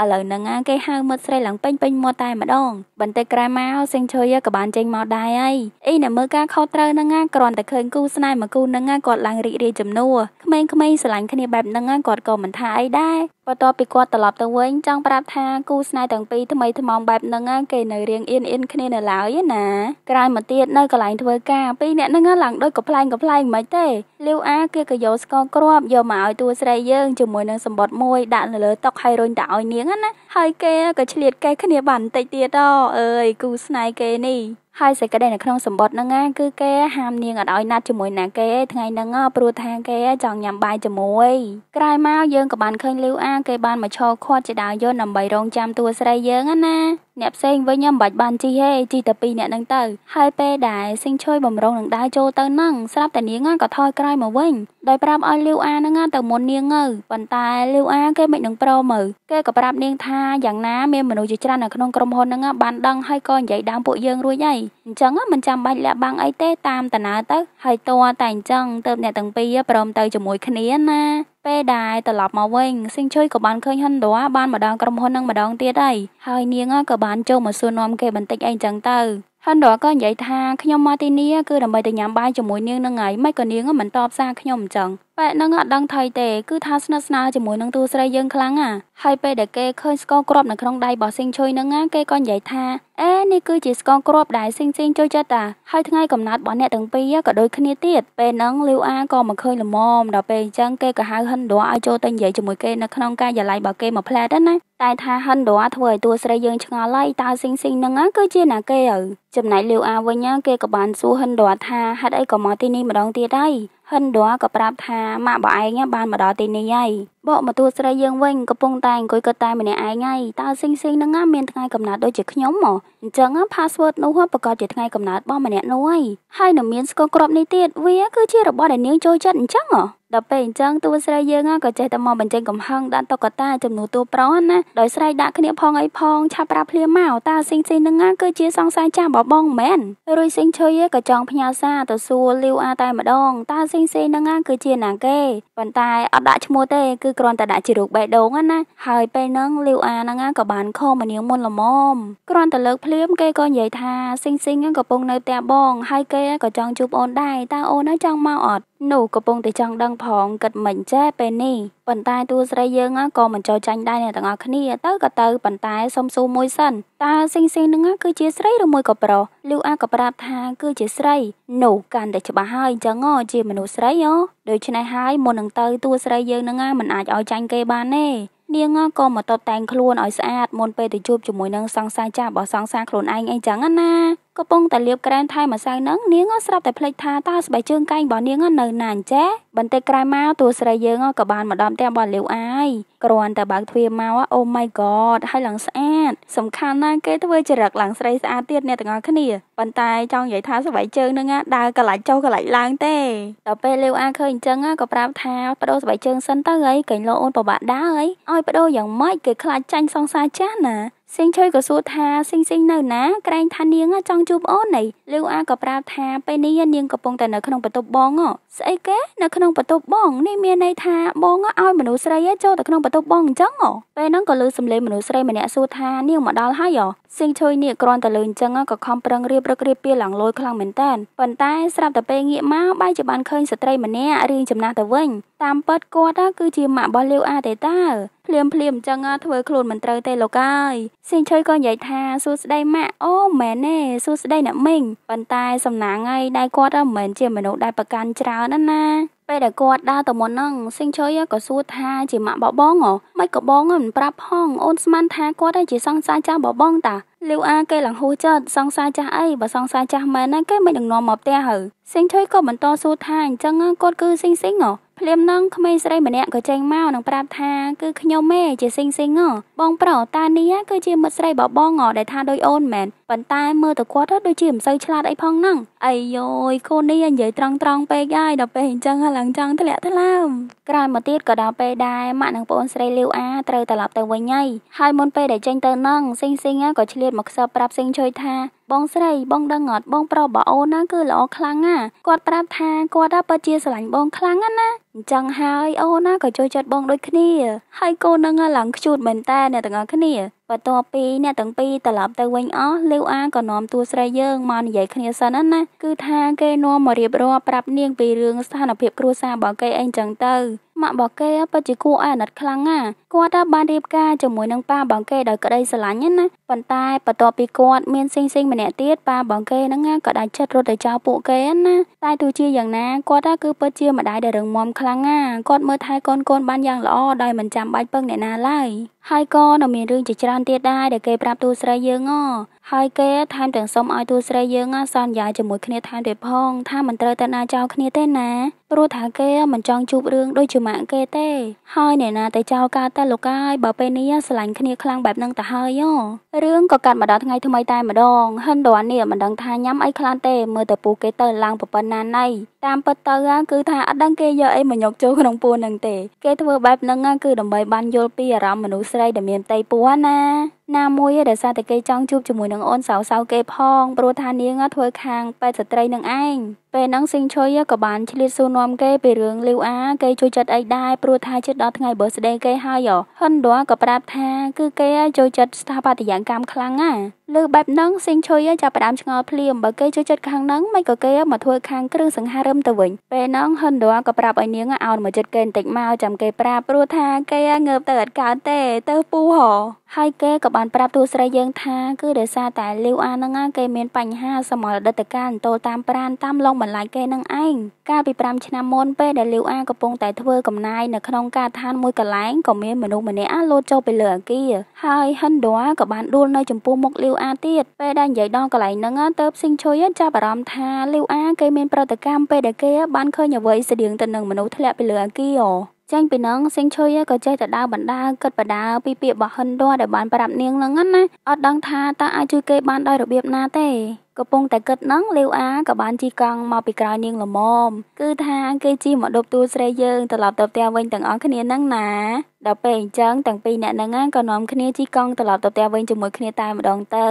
ឥឡូវហ្នឹងគេហៅមិត្តស្រីឡើងពេញពេញមកតែម្ដងបន្តិចក្រោយមកសេងឈុយក៏បានចេញមកដែរហើយអីអ្នកមើលការខុសត្រូវហ្នឹងគ្រាន់តែឃើញគូស្នេហ៍មួយគូហ្នឹងគាត់ឡើងរីករាយចំនួនក្មេងៗស្រឡាញ់គ្នាបែបហ្នឹងគាត់ក៏មិនថាអីដែរដែរបន្ទាប់ពីគាត់ត្រឡប់ទៅវិញចង់ប្រាប់ថាគូស្នេហ៍ទាំងពីរថ្មីថ្មងបែបហ្នឹងគេនៅរៀងអៀនអៀនគ្នានៅឡើយណាក្រោយមកទៀតនៅកន្លែងធ្វើការពីរអ្នកហ្នឹងឡើងដូចកំ plaign កំ plaign មិនទេលាវអាគេក៏យកស្ករគ្រាប់យកមកឲ្យតួស្រីយើងជាមួយនឹងសម្បត្តិមួយដាក់នៅលើតុឲ្យរុញដាក់ឲ្យនាងណាហើយគេក៏ឆ្លៀតកេះគ្នាបានបន្តិចទៀតអើយគូស្នេហ៍គេនេះហើយសេចក្តីនៅក្នុងសម្បត្តិហ្នឹងណាគឺគេ ហាមនាងអត់ឲ្យណាត់ជាមួយណាគេថ្ងៃហ្នឹងព្រោះថាគេចង់ញ៉ាំបាយជាមួយក្រោយមកយើងក៏បានឃើញលីវអាគេបានមកឈរខាត់ជាដាវយន្តដើម្បីរងចាំតួស្រីយើងណាអ្នកផ្សេងវិញមិនបាច់បានជីទេជីតែពីរអ្នកហ្នឹងទៅហើយពេលដែលសិង្ហឈួយបំរុងនឹងដើរចូលទៅហ្នឹងស្រាប់តែនាងក៏ថយក្រោយមកវិញដោយប្រាប់ឲ្យលាវអាហ្នឹងទៅមុននាងទៅប៉ុន្តែលាវអាគេមិននឹងប្រមើគេក៏ប្រាប់នាងថាយ៉ាងណាមានមនុស្សជាច្រើននៅក្នុងក្រុមហ៊ុនហ្នឹងបានដឹងហើយក៏និយាយដើមពួកយើងរួចហើយអញ្ចឹងមិនចាំបាច់លាក់បាំងអីទេតាមតាណាទៅហើយតរតែអញ្ចឹងទៅអ្នកទាំងពីរព្រមទៅជាមួយគ្នាណាពេលដែលត្រឡប់មកវិញសិង្ហជួយក៏បានឃើញហិនដាបានម្ដងក្រុមហ៊ុននឹងម្ដងទៀតហើយហើយនាងក៏បានចូលមកសួរនាំគេបន្តិចអីចឹងទៅហិនដាក៏និយាយថាខ្ញុំមកទីនេះគឺដើម្បីទៅញ៉ាំបាយជាមួយនាងនឹងហើយមិនក៏នាងមិនតបសារខ្ញុំអញ្ចឹងបែបហ្នឹងអត់ដឹងថៃទេគឺថាស្និទ្ធស្នាលជាមួយនឹងទូស្រីយើងខ្លាំងណាហើយពេលដែលគេឃើញស្គរគ្រាប់នៅក្នុងដៃរបស់សិង្ហជួយហ្នឹងគេក៏និយាយថាអេនេះគឺជាស្កងគ្រាប់ដែលស៊ីងស៊ីងចូលចិត្តតាហើយថ្ងៃកំណត់របស់អ្នកទាំងពីរក៏ដូចគ្នាទៀតពេលហ្នឹងលីវអាក៏មកឃើញល្មមដល់ពេលអញ្ចឹងគេក៏ហៅហិនដួឲ្យចូលទៅនិយាយជាមួយគេនៅក្នុងការិយាល័យរបស់គេមួយផ្លែទៅណាតែថាហិនដួធ្វើឲ្យតួស្រីយើងឆ្ងល់ហើយតើស៊ីងស៊ីងហ្នឹងគឺជាណាគេអើចំណែកលីវអាវិញគេក៏បានសួរហិនដួថាហេតុអីក៏មកទីនេះម្ដងទៀតហើយហិនឌွာក៏ប្រាប់ថាម៉ាក់បងឯងបានមកដល់ទីនេះហើយបកមកទួលស្រីយើងវិញកំពុងតែអង្គុយគិតតែម្នាក់ឯងហើយតើសិងសិងហ្នឹងមានថ្ងៃកំណត់ដូចជាខ្ញុំមកអញ្ចឹង password នោះប្រកាសជាថ្ងៃកំណត់របស់ម្នាក់នោះហើយហើយនៅមានស្គាល់ក្របនេះទៀតវាគឺជារបស់ដែលនាងចូលចិត្តអញ្ចឹងហ៎ដល់ពេលអញ្ចឹងតួស្រីយើងក៏ចេះតែមកបញ្ចេញកំហឹងដាក់តុកតាចំនួនតួប្រុសណាដោយស្រីដាក់គ្នាផងអីផងឆាប់ប្រាប់ភ្លាមមកតាស៊ីងស៊ីងនឹងគឺជាសង្ស័យចាស់បបងមែនរួយស៊ីងឈុយក៏ចង់ផ្ញើសារទៅសួរលីវអាតែម្ដង តាស៊ីងស៊ីងនឹងគឺជាណាគេប៉ុន្តែអត់ដាក់ឈ្មោះទេគឺគ្រាន់តែដាក់ជារូបបេះដូងណាហើយពេលហ្នឹងលីវអាហ្នឹងក៏បានខំម្នាងមុនល្មមគ្រាន់តែលើកភ្លាមគេក៏និយាយថាស៊ីងស៊ីងកំពុងនៅផ្ទះបងហើយគេក៏ចង់ជួបអូនដែរតើអូនចង់មកអត់នោះកំពុងតែចង់ដឹងផងគិតមិនចេះពេលនេះប៉ុន្តែតួស្រីយើងក៏មិនចូលចាញ់ដែរអ្នកទាំងអស់គ្នាទៅក៏ទៅប៉ុន្តែសុំស៊ូមួយសិនតើស៊ីងស៊ីងហ្នឹងគឺជាស្រីឬមួយក៏ប្រុសលូអាក៏ប្រាប់ថា គឺជាស្រីនោះកាន់តែច្បាស់ហើយអញ្ចឹងជាមនុស្សស្រីអូដូច្នេះហើយមុននឹងទៅតួស្រីយើងហ្នឹងមិនអាចឲ្យចាញ់គេបានទេនាងក៏មកតបតែងខ្លួនឲ្យស្អាតមុនពេលទៅជួបជាមួយនឹងសង្សារចាស់របស់សង្សារខ្លួនឯងអីចឹងណាកំពុងតែលាបក្រែមថែម្សៅហ្នឹងនាងស្រាប់តែភ្លេចថាតើស្បែកជើងកែងរបស់នាងនៅណាអញ្ចេះបន្តិចក្រោយមកតួស្រីយើងក៏បានមកដំផ្ទះរបស់លាវអាយគ្រាន់តែបើកទ្វារមកអូ my god ហើយឡើងស្អាតសំខាន់ណាស់គេធ្វើចរិតឡើងស្រីស្អាតទៀតអ្នកទាំងអស់គ្នាប៉ុន្តែចង់និយាយថាស្បែកជើងហ្នឹងដើរកន្លាច់ចុះកន្លាច់ឡើងទេដល់ពេលលាវអាឃើញអញ្ចឹងក៏ប្រាប់ថាបដូរស្បែកជើងសិនទៅហើយកែងលោអូនពិបាកដើរហើយឲ្យបដូរយ៉ាងម៉េចគេខ្លាចចាញ់សងសាចាស់ណាសៀងជួយក៏សួរថាសៀងសៀងនៅណាក្រែងថានាងចង់ជួបអូនណៃលីវអាក៏ប្រាប់ថាពេលនេះនាងកំពុងតែនៅក្នុងបន្ទប់បងស្អីគេនៅក្នុងបន្ទប់បងនេះមានន័យថាបងឲ្យមនុស្សស្រីចូលទៅក្នុងបន្ទប់បងអញ្ចឹងពេលហ្នឹងក៏លើសំឡេងមនុស្សស្រីម្នាក់សួរថានាងមកដល់ហើយសៀងជួយនាងគ្រាន់តែលើអញ្ចឹងក៏ខំប្រឹងរៀបរឹករៀបពីឡើងលយខ្លាំងមែនតើប៉ុន្តែស្រាប់តែពេលងាកមកបែរជាបានឃើញស្ត្រីម្នាក់រៀងចំណាស់ទៅវិញតាមពិតគាត់គឺជាម៉ាក់របស់លីវអាទេតើភ្លាមភ្លាមអញ្ចឹងធ្វើ ខ្លួនមិនត្រូវទេលោកអើយសៀងឈុយក៏និយាយថាសួស្ដីម៉ាក់អូមែនទេសួស្ដីអ្នកមីងប៉ុន្តែសំណាងឯដៃគាត់មិនមែនជាមនុស្សដែលប្រកាន់ច្រើនណាពេលដែលគាត់ដើរទៅមុនហ្នឹងសិង្ហជ័យក៏សួរថាជាម៉ាក់បបងហ៎មិនក៏បងមិនប្រាប់ផងអូនស្មានថាគាត់ឯងជាសង្សារចាស់បបងតាលីវអាគេឡើងហួសចិត្តសង្សារចាស់អីបើសង្សារចាស់មែនហ្នឹងគេមិននឹងនាំមកផ្ទះហើសិង្ហជ័យក៏បន្តសួរថាអញ្ចឹងគាត់គឺសិង្ហសិង្ហហ៎ភ្លាមនឹងក្មេងស្រីម្នាក់ក៏ចេញមកនឹងប្រាប់ថាគឺខ្ញុំឯងជាស៊ីងស៊ីងបងប្រុសតានីគឺជាមិត្តស្រីបបងដែលថាដូចអូនមែនប៉ុន្តែមើលទៅគាត់ដូចជាមិនសូវឆ្លាតអីផងហ្នឹងអាយយគូនេះនិយាយត្រង់ត្រង់ពេកហើយដល់ពេលអញ្ចឹងឡើងចង់ធ្លាក់ថ្លើមក្រោយមកទៀតក៏ដល់ពេលដែរម៉ាក់និងប្អូនស្រីលាវអាត្រូវត្រឡប់ទៅវិញហើយហើយមុនពេលដែលចេញទៅនឹងស៊ីងស៊ីងក៏ឆ្លៀតមកខ្សឹបប្រាប់ស៊ីងជួយថាបងស្រីបងដឹងអត់បងប្រុសបងអូនណាគឺល្អខ្លាំងណាគាត់ប្រាប់ថាគាត់ពិតជាស្រឡាញ់បងខ្លាំងណាអញ្ចឹងហើយអូនណាក៏ចូលចិត្តបងដូចគ្នាហើយកូននឹងឡើងខ្ជូតមែនតើអ្នកទាំងអស់គ្នាបន្ទាប់ពីអ្នកទាំងពីរត្រឡប់ទៅវិញអស់លាវអាក៏នាំទួស្រីយើងមកនិយាយគ្នាសិនណាគឺថាគេនាំមករៀបរាប់ប្រាប់នាងពីរឿងស្ថានភាពគ្រួសាររបស់គេអីចឹងទៅម៉ាក់របស់គេពិតជាគួរឲ្យអាណិតខ្លាំងណាស់គាត់បានរៀបការជាមួយនឹងប៉ាបងគេដោយក្តីស្រឡាញ់ណាប៉ុន្តែបន្ទាប់ពីគាត់មានសិង្ហសិង្ហម្នាក់ទៀតប៉ាបងគេហ្នឹងក៏ដាច់ចិត្តរត់ទៅចោលពួកគេណាតែទោះជាយ៉ាងណាគាត់គឺពិតជាម្ដាយដែលរឹងមាំខ្លាំងណាស់គាត់មើលថែកូនកូនបានយ៉ាងល្អដោយមិនចាំបាច់ពឹងអ្នកណាឡើយហើយក៏នៅមានរឿងជាច្រើនទៀតដែរដែលគេប្រាប់ទូស្រីយើងហ៎ហើយគេថែមទាំងសុំឲ្យទូស្រីយើងសន្យាជាមួយគ្នាថែមទៀតផងថាមិនត្រូវតែណាចោលគ្នាទេណាព្រោះថាគេមិនចង់ជួបរឿងដូចជាម៉ាក់គេទេហើយអ្នកណាទៅចោលកើតតែលោកកាយបើពេលនេះស្រឡាញ់គ្នាខ្លាំងបែបហ្នឹងទៅហើយយោរឿងក៏កាត់មកដល់ថ្ងៃថ្មីតែម្ដងហិនដរនេះមិនដឹងថាញ៉ាំអីខ្លះទេមើលតែពូគេទៅឡើងប្រពន្ធណាណៃតាមពិតទៅគឺថាអត់ដឹងគេយកអីមកញុកចូលក្នុងពួនហ្នឹងទេ គេធ្វើបែបហ្នឹងគឺដើម្បីបានយល់ពីអារម្មណ៍មនុស្សស្រីដែលមានផ្ទៃពោះណាណាមួយឯដែលសារតែគេចង់ជួបជាមួយនឹងអូនសៅសៅគេផងព្រោះថានាងធ្វើខាងពេទ្យស្ត្រីនឹងឯងពេលហ្នឹងស៊ីងឈុយក៏បានឆ្លៀតសួរនាំគេពីរឿងលីវអា គេជួយចិត្តអីដែរព្រោះថាជិតដល់ថ្ងៃ birthday គេហើយហិនដួក៏ប្រាប់ថា គឺគេជួយចិត្តស្ថាបត្យកម្មខ្លាំងណាស់លើបែបហ្នឹងសេងឈុយចាប់ផ្ដើមឆ្ងល់ភ្លាមបើគេចូលចិត្តខាងហ្នឹងមិនក៏គេមកធ្វើខាងគ្រឿងសង្ហារឹមទៅវិញពេលហ្នឹងហិនដូក៏ប្រាប់ឲ្យនាងឲ្យមកចិត្តគេបន្តិចមកចាំគេប្រាប់ព្រោះថាគេងើបទៅអត់កើតទេទៅពូហហើយគេក៏បានប្រាប់ទូស្រីយើងថា គឺដោយសារតែលីវអាហ្នឹងគេមានបញ្ហាសមរដិតកានតូលតាមប្រានតាមឡងបន្លាយគេនឹងឯងកាលពី5ឆ្នាំមុនពេលដែលលីវអាកំពុងតែធ្វើកំណាយនៅក្នុងការឋានមួយកន្លែងក៏មានមនុស្សម្នាក់លោតចូលទៅលើអាគារហើយហិនដូក៏បានដួលនៅចំពោះមុខលីវអាទៀតពេលដែលនិយាយដល់កន្លែងហ្នឹងទៅស៊ីងឈុយចាប់អារម្មណ៍ថាលីវអាគេមានប្រតិកម្មពេលដែលគេបានឃើញអ្វីស្តៀងទៅនឹងមនុស្សធ្លាក់ពីលើអាគីអូចាញ់ពីនឹងសិង្ហឈុយក៏ចេះតែដើរបណ្ដើរគិតបដាពីពាក្យរបស់ហិនដួដែលបានប្រាប់នាងហ្នឹងណាអត់ដឹងថាតើអាចជួយគេបានដោយរបៀបណាទេកំពុងតែគិតហ្នឹងលាវអាក៏បានជីកង់មកពីក្រោយនាងល្មមគឺថា គេជីមកដប់ទួលស្រីយើងត្រឡប់ទៅផ្ទះវិញទាំងអស់គ្នាហ្នឹងណាដល់ពេលអញ្ចឹងទាំងពីរអ្នកហ្នឹងក៏នាំគ្នាជីកង់ត្រឡប់ទៅផ្ទះវិញជាមួយគ្នាតែម្ដងទៅ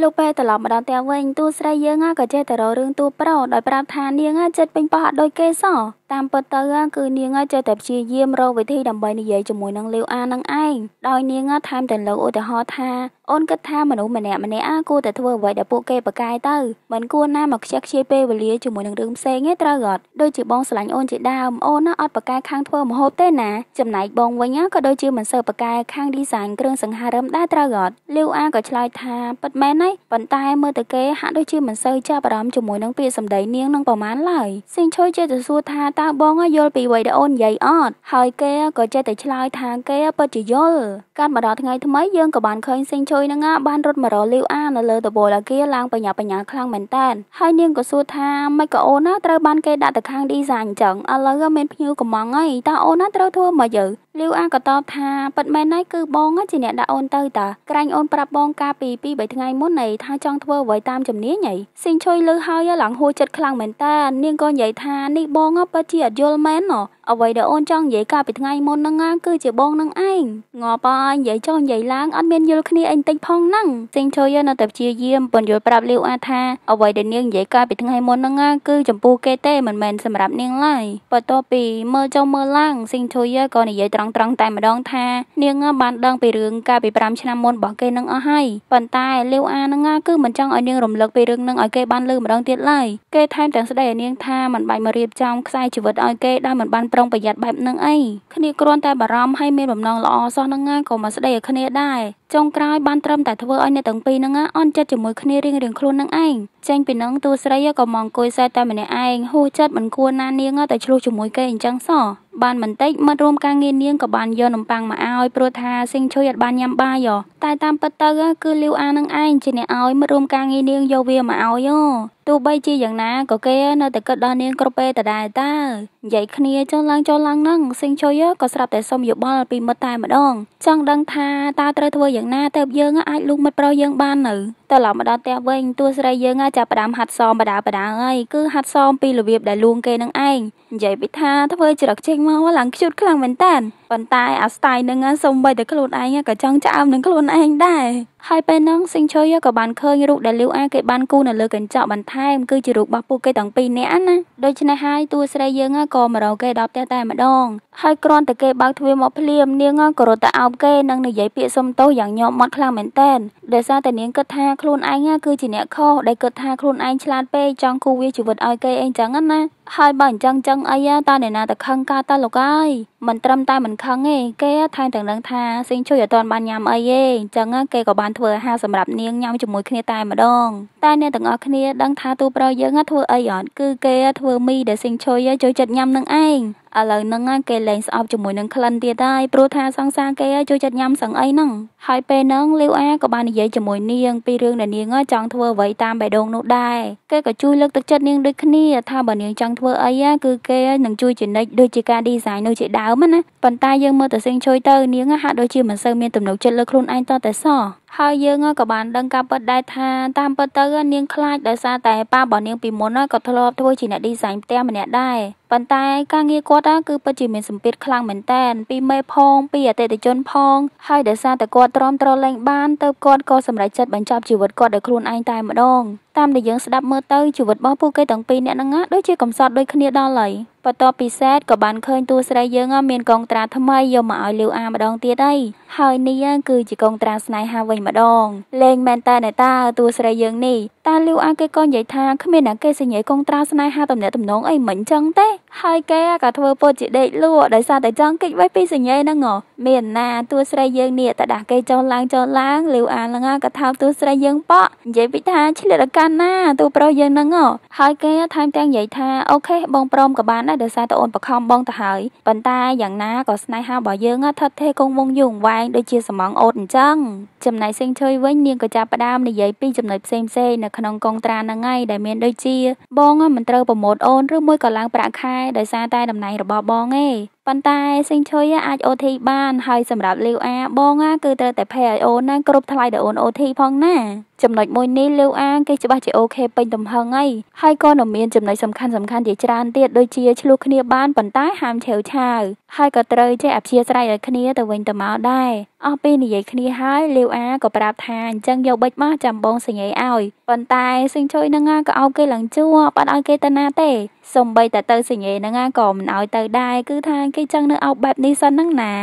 លោកពេលត្រឡប់មកដល់ផ្ទះវិញ ទូស្រីយើងក៏ចេះតែរករឿងទូប្រុសដោយប្រាប់ថានាងចិត្តពេញប៉ោះអត់ដូចគេសោះតាមពិតទៅគឺនាងចេះតែព្យាយាមរកវិធីដើម្បីនិយាយជាមួយនឹងលាវអានឹងឯងដោយនាងថែមទាំងលើកឧទាហរណ៍ថាអូនគិតថាមនុស្សម្នាក់ម្នាក់គួរតែធ្វើអ្វីដែលពួកគេប្រកែកទៅមិនគួរណាមកខ្ជិះខ្ជាយពេលវេលាជាមួយនឹងរឿងផ្សេងទេត្រូវអត់ដូចជាបងស្រឡាញ់អូនជាដើមអូនអត់ប្រកែកខាងធ្វើម្ហូបទេណាចំណែកបងវិញក៏ដូចជាមិនសូវប្រកែខាង design គ្រឿងសង្ហារឹមដែរត្រូវអត់លីវអាក៏ឆ្លើយថាពិតមែនហើយប៉ុន្តែមើលទៅគេហាក់ដូចជាមិនសូវចាប់អារម្មណ៍ជាមួយនឹងពាក្យសម្ដីនាងនឹងប្រមាណឡើយស៊ីងឈុយចេះតែសួរថាតើបងយល់ពីអ្វីដែលអូននិយាយអត់ហើយគេក៏ចេះតែឆ្លើយថាគេពិតជាយល់កាន់មកដល់ថ្ងៃថ្មីយើងក៏បានឃើញស៊ីងឈុយនឹងបានរត់មករកលីវអានៅលើតបលអាគារឡើងបញ្ញាបញ្ញាខ្លាំងមែនតើហើយនាងក៏សួរថាមិនក៏អូនណាត្រូវបានគេដាក់ទៅខាង design អញ្ចឹងឥឡូវមានភ្ញៀវកំងអីតើអូនណាត្រូវធ្វើមកយើលីវអាក៏តបថាពិតមែនហើយគឺបងជាអ្នកដាក់អូនទៅតាក្រែងអូនប្រាប់បងកាលពី2 3ថ្ងៃមុនឯថាចង់ធ្វើអ្វីតាមជំនាញឯស៊ីងជួយលឺហើយឡើងហួចចិត្តខ្លាំងមែនតានាងក៏និយាយថានេះបងពិតជាអត់យល់មែនណ៎អ្វីដែលអូនចង់និយាយកាលពីថ្ងៃមុនហ្នឹងណាគឺជាបងនឹងឯងងាប់ហើយនិយាយចុះនិយាយឡើងអត់មានយល់គ្នាអីបន្តិចផងហ្នឹងសេងឈុយនៅតែព្យាយាមពន្យល់ប្រាប់លាវអាថាអ្វីដែលនាងនិយាយកាលពីថ្ងៃមុនហ្នឹងណាគឺចំពោះគេទេមិនមែនសម្រាប់នាងឡើយបន្ទាប់ពីមើលចុះមើលឡើងសេងឈុយក៏និយាយត្រង់ត្រង់តែម្ដងថានាងបានដឹងពីរឿងកាលពី5ឆ្នាំមុនរបស់គេនឹងអស់ហើយប៉ុន្តែលាវអាហ្នឹងណាគឺមិនចង់ឲ្យនាងរំលឹកពីរឿងហ្នឹងឲ្យគេបានលឺម្ដងទៀតឡើយគេថែមទាំងស្ដីឲ្យនាងថាមិនបាច់មករៀបចំខ្សែជីវិតឲ្យគេដោយមិនបានប្រុងប្រយ័ត្នបែបនឹងអីគ្នាគ្រាន់តែបារម្ភហើយមានបំណងល្អសោះហ្នឹងហើយក៏មកស្ដីឲ្យគ្នាដែរចុងក្រោយបានត្រឹមតែធ្វើឲ្យអ្នកទាំងពីរហ្នឹងអន់ចិត្តជាមួយគ្នារៀងៗខ្លួននឹងឯងចេញពីនឹងតួស្រីក៏មកអង្គុយសែតែម្នាក់ឯងហួសចិត្តមិនគួរណានាងទៅឆ្លោះជាមួយគេអញ្ចឹងសោះបានបន្តិចមិត្តរួមការងារនាងក៏បានយកនំប៉័ងមកឲ្យព្រោះថាសិងជួយអត់បានញ៉ាំបាយតែតាមពិតទៅគឺលាវអានឹងឯងជាអ្នកឲ្យមិត្តរួមការងារនាងយកវាមកឲ្យយោទោះបីជាយ៉ាងណាក៏គេនៅតែគិតដល់នាងគ្រប់ពេលដដែលតើនិយាយគ្នាចុះឡើងចុះឡើងហ្នឹងសិងជួយក៏ស្រាប់តែសុំយោបល់ពីមិត្តតែម្ដងចង់ដឹងថាតើត្រូវធ្វើយ៉ាងយ៉ាងណាទើបយើងអាចលូកមិត្តប្រុសយើងបាននៅ។ត្រឡប់មកដល់ផ្ទះវិញតួស្រីយើងចាប់ផ្ដើមហាត់សមបដាបដាហើយគឺហាត់សមពីរបៀបដែលលួងគេនឹងឯងនិយាយពីថាធ្វើច្រកចេញមកឡើងខ្ជូតខ្លាំងមែនតើប៉ុន្តែអាស្តាយនឹងសំបីតែខ្លួនឯងក៏ចង់ឆ្អើមនឹងខ្លួនឯងដែរហើយពេលហ្នឹងសិងឈុយក៏បានឃើញរូបដែលលីវអាគេបានគូនៅលើកញ្ចក់បន្ថែមគឺជារូបរបស់ពួកគេទាំងពីរនាក់ណាដូច្នេះហើយតួស្រីយើងក៏មករកគេដល់ផ្ទះតែម្ដងហើយគ្រាន់តែគេបើកទ្វារមកភ្លាមនាងក៏រត់ទៅអោបគេនិងនិយាយពាក្យសុំទោសយ៉ាងញាប់មាត់ខ្លាំងមែនតើដោយសារតែនាងគិតថាខ្លួនឯងគឺជាអ្នកខុសដែលគិតថាខ្លួនឯងឆ្លាតពេកចង់គូវាជីវិតឲ្យគេអីចឹងណាហើយបើអញ្ចឹងចឹងអីតើអ្នកណាតខឹងកើតតើលោកអើយមិនត្រឹមតែមិនខឹងទេគេថែមទាំងនឹងថាសេងជួយអត់ទាន់បានញ៉ាំអីទេអញ្ចឹងគេក៏បានធ្វើអាហារសម្រាប់នាងញ៉ាំជាមួយគ្នាតែម្ដងតែអ្នកទាំងអស់គ្នាដឹងថាទូប្រុសយើងធ្វើអីអត់គឺគេធ្វើមីដែលសេងជួយចូលចិត្តញ៉ាំនឹងឯងឥឡូវហ្នឹងគេលែងស្អប់ជាមួយនឹងក្លិនទៀតហើយព្រោះថាសង្សារគេចូលចិត្តញ៉ាំសឹងអីហ្នឹងហើយពេលហ្នឹងលាវអាក៏បាននិយាយជាមួយនាងពីរឿងដែលនាងចង់ធ្វើអ្វីតាមបេះដូងនោះដែរគេក៏ជួយលើកទឹកចិត្តនាងដូចគ្នាថាបើនាងចង់ធ្វើអីគឺគេនឹងជួយជានិច្ចដូចជាការ design នោះជាដើមណាប៉ុន្តែយើងមើលទៅសេងជួយទៅនាងហាក់ដូចជាមិនសូវមានទំនុកចិត្តលើខ្លួនឯងតតែសោះហើយយើងក៏បានដឹងការពិតដែរថាតាមពិតទៅនាងខ្លាចដោយសារតែប៉ារបស់នាងពីមុនក៏ធ្លាប់ធ្វើជាអ្នក design ផ្ទះម្នាក់ដែរប៉ុន្តែការងារគាត់គឺពិតជាមានសម្ពាធខ្លាំងមែនតែនពីមេផងពីអតិថិជនផងហើយដោយសារតែគាត់ទ្រាំទ្រលែងបានទៅគាត់ក៏សម្រេចចិត្តបញ្ចប់ជីវិតគាត់ដោយខ្លួនឯងតែម្ដងតាមដែលយើងស្ដាប់មើលទៅជីវិតរបស់ពួកគេទាំងពីរអ្នកហ្នឹងដូចជាកំសត់ដូចគ្នាដល់ហើយបន្ទាប់ពីសែតក៏បានឃើញតួស្រីយើង មានកងត្រាថ្មីយកមកឲ្យលាវអាម្ដងទៀតហើយហើយនេះគឺជាកងត្រាស្នេហាវិញម្ដង លេងមែនតើអ្នកតាតួស្រីយើងនេះតាលីវអាគេក៏និយាយថាគ្មានអាគេសញ្ញាកងត្រាស្នេហាតំណាក់តំណងអីមិនចឹងទេហើយគេក៏ធ្វើពុតជាដេកលក់ដោយសារតែចង់គេចវេះពីសញ្ញាហ្នឹងហ៎មានណាតួស្រីយើងនេះតែដាស់គេចុះឡើងចុះឡើងលីវអាហ្នឹងក៏ថោបតួស្រីយើងប៉ក់និយាយពីថាឆ្លៀតឱកាសណាតួប្រុសយើងហ្នឹងហ៎ហើយគេថែមទាំងនិយាយថាអូខេបងព្រមក៏បានដែរដោយសារតែអូនបខំបងទៅហើយប៉ុន្តែយ៉ាងណាក៏ស្នេហារបស់យើងថិតថេរគង់វងយូរអង្វែងដូចជាសំងអូតអញ្ចឹងចំណែកសេងឈុយវិញនាងក៏ចាប់ផ្ដើមនិយាយពីចំណុចផ្សេងផ្សេងនៅក្នុងកងត្រាហ្នឹងហើយដែលមានដូចជាបងមិនត្រូវប្រម៉ូតអូនឬមួយក៏ឡើងប្រាក់ខែដោយសារតែតំណែងរបស់បងឯងប៉ុន្តែសេងឈុយអាចអូធីបានហើយសម្រាប់លាវអា បងណាគឺត្រូវតែផេឲ្យអូនណាគ្រប់ថ្លៃដែលអូនអូធីផងណា ចំណុចមួយនេះលាវអាគេច្បាស់ជាអូខេពេញទំហឹងហើយហើយក៏នៅមានចំណុចសំខាន់សំខាន់ជាច្រើនទៀតដូចជាឆ្លោះគ្នាបានប៉ុន្តែហាមឆាវឆាវហើយក៏ត្រូវចេះអព្យាស្រ័យឲ្យគ្នាទៅវិញទៅមកដែរអស់ពេលនិយាយគ្នាហើយលាវអាក៏ប្រាប់ថាអញ្ចឹងយកបិចមកចាំបងសញ្ញាឲ្យប៉ុន្តែសេងឈុយនឹងក៏អោបគេឡើងជួបអត់ឲ្យគេទៅណាទេសំបីតែទៅសញ្ញេហ្នឹងក៏មិនឲ្យទៅដែរគឺថាគេចង់នៅអោបបែបនេះសិនហ្នឹងណា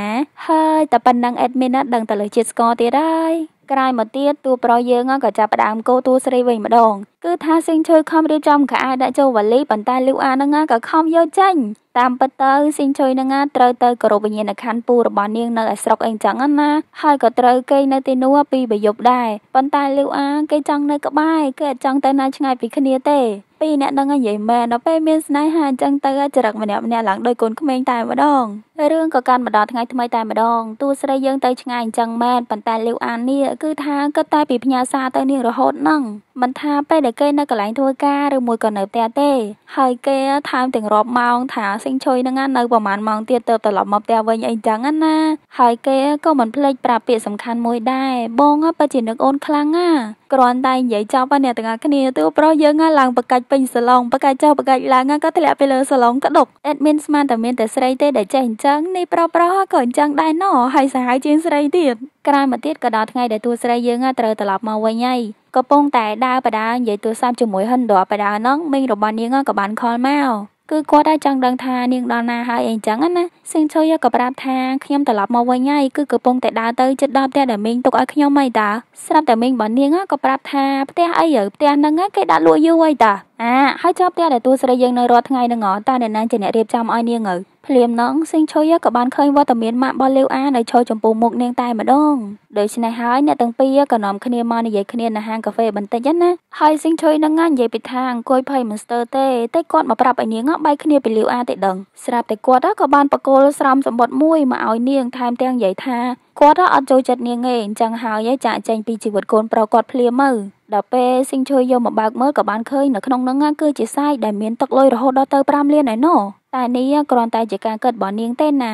ហើយតែប៉ុណ្ណឹងអេដមីនណាត់ដឹងតែលើជាតិស្ករទៀតហើយក្រោយមកទៀតតួប្រុសយើងក៏ចាប់ផ្ដើមកោតួស្រីវិញម្ដងគឺថាសៀងឈុយខំរៀបចំខោអាវដាក់ចូលវ៉ាលីប៉ុន្តែលូអានឹងក៏ខំយកចេញតាមពិតទៅសៀងឈុយនឹងត្រូវទៅគោរពវិញ្ញាណក្ខន្ធពូរបស់នាងនៅឯស្រុកអីចឹងណា ហើយក៏ត្រូវគេនៅទីនោះពីបយប់ដែរប៉ុន្តែលូអាគេចង់នៅក្បែរគេអត់ចង់ទៅណាឆ្ងាយពីគ្នាទេ ពីរអ្នកនឹងនិយាយមែនដល់ពេលមានស្នេហាអញ្ចឹងទៅចរិតម្នាក់ម្នាក់ឡើងដោយកូនក្មេងតែម្ដងរឿងក៏កាន់មកដល់ថ្ងៃថ្មីតែម្ដងតួស្រីយើងទៅឆ្ងាយអញ្ចឹងមែនប៉ុន្តែលាវអាននេះគឺថាគិតតែពីផ្ញើសារទៅនាងរហូតហ្នឹងមិនថាពេលដែលគេនៅកន្លែងធ្វើការឬមួយក៏នៅផ្ទះទេ ហើយគេថែមទាំងរាប់ម៉ោងថាសិងឈុយនឹងនៅប្រហែលម៉ោងទៀតទៅត្រឡប់មកផ្ទះវិញអីចឹងណាហើយគេក៏មិនភ្លេចប្រាប់ពាក្យសំខាន់មួយដែរបងពិតជានឹកអូនខ្លាំងណាគ្រាន់តែនិយាយចប់អ្នកទាំងអស់គ្នាទោះប្រុសយើងឡើងបកាច់ពេញសាឡុងបកាច់ចុះបកាច់ឡើងក៏ធ្លាក់ទៅលើសាឡុងក្ដុកអេតមានស្មានតែមានតែស្រីទេដែលចេះអញ្ចឹងនេះប្រុសប្រុសក៏អញ្ចឹងដែរណោះហើយសាហាវជាងស្រីទៀតក្រោយមកទៀតក៏ដល់ថ្ងៃដែលតួស្រីយើងត្រូវត្រឡប់មកវិញហើយក៏ប៉ុន្តែដើរបដានិយាយទូរស័ព្ទជាមួយហិនដរបដាហ្នឹងមីងរបស់នាងក៏បានខលមកគឺគាត់តែចង់ដឹងថានាងដល់ណាហើយអីចឹងណាសៀងឈុយក៏ប្រាប់ថាខ្ញុំត្រឡប់មកវិញហើយគឺកំពុងតែដើរទៅជិតដល់ផ្ទះដែលមីងទុកឲ្យខ្ញុំហើយតាស្រាប់តែមីងរបស់នាងក៏ប្រាប់ថាផ្ទះអីឬផ្ទះហ្នឹងគេដាក់លក់យូរហើយតាអាហើយចប់ផ្ទះដែលតួស្រីយើងនៅរាល់ថ្ងៃហ្នឹងតាអ្នកណាជាអ្នករៀបចំឲ្យនាងហើយភ្លាមនោះសិង្ហឈុយក៏បានឃើញវត្តមានម៉ាក់របស់លាវអានៅឈរចំពោះមុខនាងតែម្ដងដូច្នេះហើយអ្នកទាំងពីរក៏នាំគ្នាមកនិយាយគ្នានៅហាងកាហ្វេបន្តិចណាហើយសិង្ហឈុយនឹងនិយាយពីថាអង្គុយភ័យមិនស្ទើរទេតែគាត់មកប្រាប់ឲ្យនាងបែកគ្នាពីលាវអាទេដឹងស្រាប់តែគាត់ក៏បានបកគលស្រោមសម្បត្តិមួយមកឲ្យនាងថែមទាំងនិយាយថាគាត់អត់ចូលចិត្តនាងទេអញ្ចឹងហើយចាក់ចែងពីជីវិតកូនប្រុសគាត់ភ្លាមមើលដល់ពេលសិង្ហឈុយយកមកបើកមើលក៏បានឃើញនៅក្នុងនឹងគឺជាសាយដែលមានទឹកលុយរហូតដល់ទៅ5លានឯណោះតែនេះគ្រាន់តែជាការគិតរបស់នាង ទេណា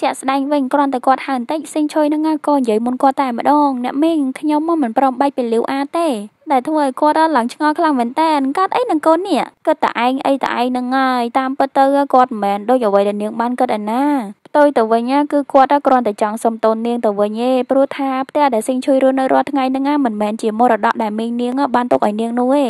ជាក់ស្ដែងវិញគ្រាន់តែគាត់ហៅបន្តិចសិញជួយនឹងក៏និយាយមុនគាត់តែម្ដងអ្នកមីងខ្ញុំមកមិនព្រមបែកពីលាវអាទេដែលធ្វើឲ្យគាត់ឡើងឆ្ងល់ខ្លាំងមែនតើកាត់អីនឹងកូននេះគិតតែឯងអីតែឯងនឹងហើយតាមពិតទៅគាត់មិនមែនដូចអ្វីដែលនាងបានគិតឯណាផ្ទុយទៅវិញគឺគាត់គ្រាន់តែចង់សុំតូននាងទៅវិញទេព្រោះថាផ្ទះដែលសិញជួយរស់នៅរាល់ថ្ងៃហ្នឹងមិនមែនជាមរតកដែលមីងនាង បានទុកឲ្យនាងនោះទេ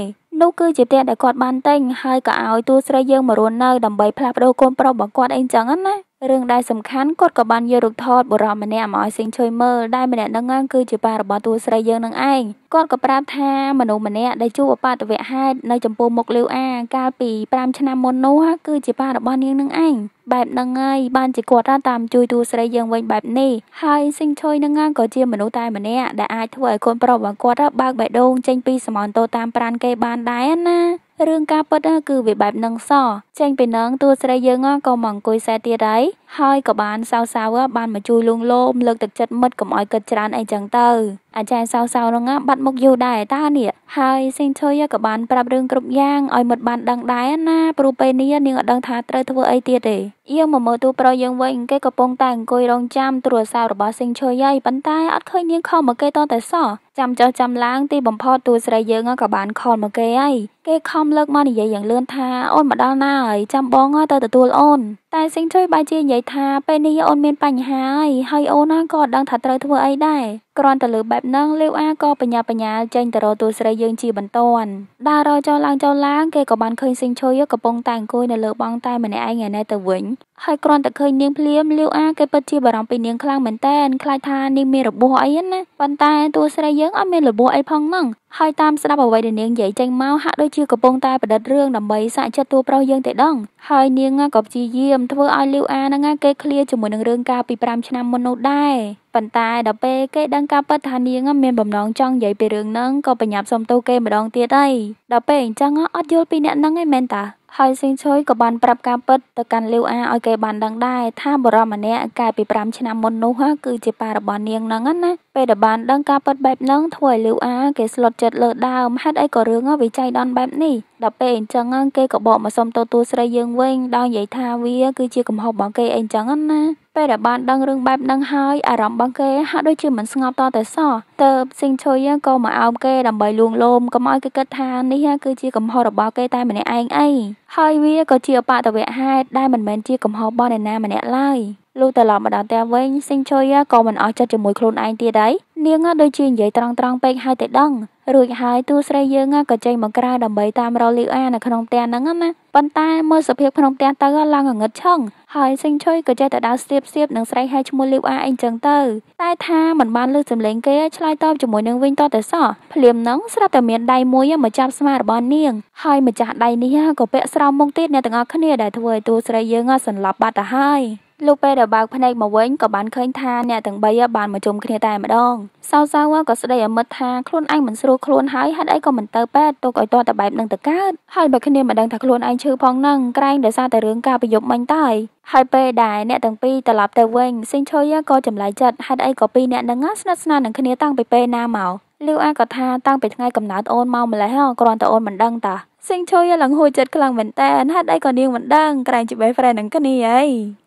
នោះគឺជាផ្ទះដែលគាត់បានទិញហើយក៏ឲ្យតួស្រីយើងមករស់នៅដើម្បីផ្លាស់ប្ដូរកូនប្រុសរបស់គាត់អីចឹងណារឿងដែលសំខាន់គាត់ក៏បានយករូបថតបុរសម្នាក់មកឲ្យសេងជួយមើលដែលម្នាក់ហ្នឹងគឺជាប៉ារបស់តួស្រីយើងនឹងឯងគាត់ក៏ប្រាប់ថាមនុស្សម្នាក់ដែលជួបអបតវហេតុនៅចំពោះមុខលាវអាកាលពី5ឆ្នាំមុននោះគឺជាប៉ារបស់នាងនឹងឯងបែបហ្នឹងហើយបានជាគាត់តាមជួយតួស្រីយើងវិញបែបនេះហើយសេងជួយនឹងក៏ជាមនុស្សតែម្នាក់ដែលអាចធ្វើឲ្យកូនប្រុសរបស់គាត់បើកបេះដូង ចេញពីសមន្តោតាមប្រានគេបានដែរណារឿងការពិតគឺវាបែបនឹងសចេញពីនឹងតួស្រីយើងក៏មកអង្គុយសែទៀតហើយហើយក៏បានសៅសៅបានមកជួយលួងលោមលើកទឹកចិត្តមិត្តកុំឲ្យគិតច្រើនអីចឹងទៅអាចារ្យសៅសៅនឹងបាត់មុខយូរដែរតើនេះហើយសេងឈុយក៏បានប្រាប់រឿងគ្រប់យ៉ាងឲ្យមុតបានដឹងដែរណាព្រោះពេលនេះនាងអត់ដឹងថាត្រូវធ្វើអីទៀតទេយើងមកមើលទូប្រុសយើងវិញគេកំពុងតែអង្គុយរងចាំទូរស័ព្ទរបស់សេងឈុយហើយប៉ុន្តែអត់ឃើញនាងខលមកគេតតែសោះចាំចុះចាំឡើងទីបំផុតទូស្រីយើងក៏បានខលមកគេហើយគេខំលើកមកនិយាយយ៉ាងលឿនថាអូនមកដល់ណាហើយចាំបង ទៅទទួលអូនតែសេងឈុយបែរជានិយាយថាពេលនេះអូនមានបញ្ហាហើយហើយអូនណាក៏អត់ដឹងថាត្រូវធ្វើអីដែរគ្រាន់តែលើបែបនឹងលាវអាក៏បញ្ញាបញ្ញាចេញទៅរកទួលស្រីយើងជាបន្ទាន់ដើររចោលឡើងចោលឡើងគេក៏បានឃើញសិង្ហឈុយកំពុងតែអង្គុយនៅលើបង់តែម្នាក់ឯងឯណែទៅវិញហើយគ្រាន់តែឃើញនាងភ្លាមលាវអាគេពិតជាបារម្ភពីនាងខ្លាំងមែនតើខ្លាចថានាងមានរបួសអីណាប៉ុន្តែទួលស្រីយើងអត់មានរបួសអីផងហ្នឹងហើយតាមស្ដាប់អ្វីដែលនាងនិយាយចេញមកហាក់ដូចជាកំពុងតែប្រឌិតរឿងដើម្បីសាកចិត្តតួប្រុសយើងតែដង ហើយនាងក៏ព្យាយាមធ្វើឲ្យលាវអាហ្នឹងគេឃ្លាជាមួយនឹងរឿងកាលពី5ឆ្នាំមុននោះដែរប៉ុន្តែដល់ពេលគេដឹងការពិតថានាងមានបំណងចង់និយាយពីរឿងហ្នឹងក៏បញ្ញាប់សុំទោសគេម្ដងទៀតអីដល់ពេលអញ្ចឹងអត់យល់ពីអ្នកហ្នឹងឯងមែនតាហើយសិង្ហឈុយក៏បានប្រាប់ការពិតទៅកាន់លាវអាឲ្យគេបានដឹងដែរថាបរមម្នាក់កាលពី5ឆ្នាំមុននោះគឺជាប៉ារបស់នាងហ្នឹងណាពេលដែលបានដឹងការពិតបែបហ្នឹងធ្វើឲ្យលាវអា គេស្លុតចិត្តលើដើមហេតុអីក៏រឿងវិច័យដនបែបនេះដល់ពេលអញ្ចឹងគេក៏បកមកសុំទៅទួលស្រីយើងវិញដោយនិយាយថាវាគឺជាកំហុសរបស់គេអីអញ្ចឹងណាពេលដែលបានដឹងរឿងបែបហ្នឹងហើយអារម្មណ៍របស់គេហាក់ដូចជាមិនស្ងប់តតែសោះតើស៊ីងឈុយក៏មកអោបគេដើម្បីលួងលោមកុំឲ្យគេគិតថានេះគឺជាកំហុសរបស់គេតែម្នាក់ឯងអីហើយវាក៏ជាអបតវៈហេតុដែលមិនមែនជាកំហុសរបស់អ្នកណាម្នាក់ឡើយលុះត្រឡប់មកដល់ផ្ទះវិញស៊ីងឆុយក៏មិនអស់ចិត្តជាមួយខ្លួនឯងទៀតដែរនាងដូចជានិយាយត្រង់ត្រង់ពេកហើយតែដឹងរួចហើយទូស្រីយើងក៏ចេញមកក្រៅដើម្បីតាមរកលីវអានៅក្នុងផ្ទះហ្នឹងណាប៉ុន្តែមើលសភាពក្នុងផ្ទះទៅឡើងងឹតឆឹងហើយសិញឆុយក៏ចេះតែដើរស្ទាបស្ទាបនឹងស្រីហៅឈ្មោះលីវអាអីចឹងទៅតែថាមិនបានលើកសម្លេងគេឆ្លើយតបជាមួយនឹងវិញតតែសោះភ្លាមហ្នឹងស្រាប់តែមានដៃមួយមកចាប់ស្មារបស់នាងហើយម្ចាស់ដៃនេះក៏ពាក់ស្រោមមុខទៀតអ្នកទាំងអស់គ្នាដែលធ្វើឲ្យទូស្រីយើងសន្លប់បាត់ទៅហើយលុះពេលដែលបើកភ្នែកមកវិញក៏បានឃើញថាអ្នកទាំងបីបានមកជុំគ្នាតែម្ដងសៅសៅក៏ស្ដីឲ្យមិត្តថាខ្លួនឯងមិនស្រួលខ្លួនហើយហេតុអីក៏មិនទៅពេទ្យទុកឲ្យទាល់តែបែបនឹងទៅកើតហើយបើគ្នាមិនដឹងថាខ្លួនឯងឈឺផងហ្នឹងក្រែងដោយសារតែរឿងការប្រយុទ្ធមិញតើហើយពេលដែលអ្នកទាំងពីរត្រឡប់ទៅវិញសិនឈុយក៏ចម្លែកចិត្តហេតុអីក៏ពីរអ្នកហ្នឹងស្និទ្ធស្នាលនឹងគ្នាតាំងពីពេលណាមកលីវអាក៏ថាតាំងពីថ្ងៃកំណើតអូនមកម្លេះគ្រាន់តែអូនមិនដឹងតាសេងឆូយ៉ាឡើងហួចចិត្តខ្លាំងមែនតើហេតុអីក៏នាងមិនដឹងក្រែងជាបេះប្រែនឹងគ្នាអី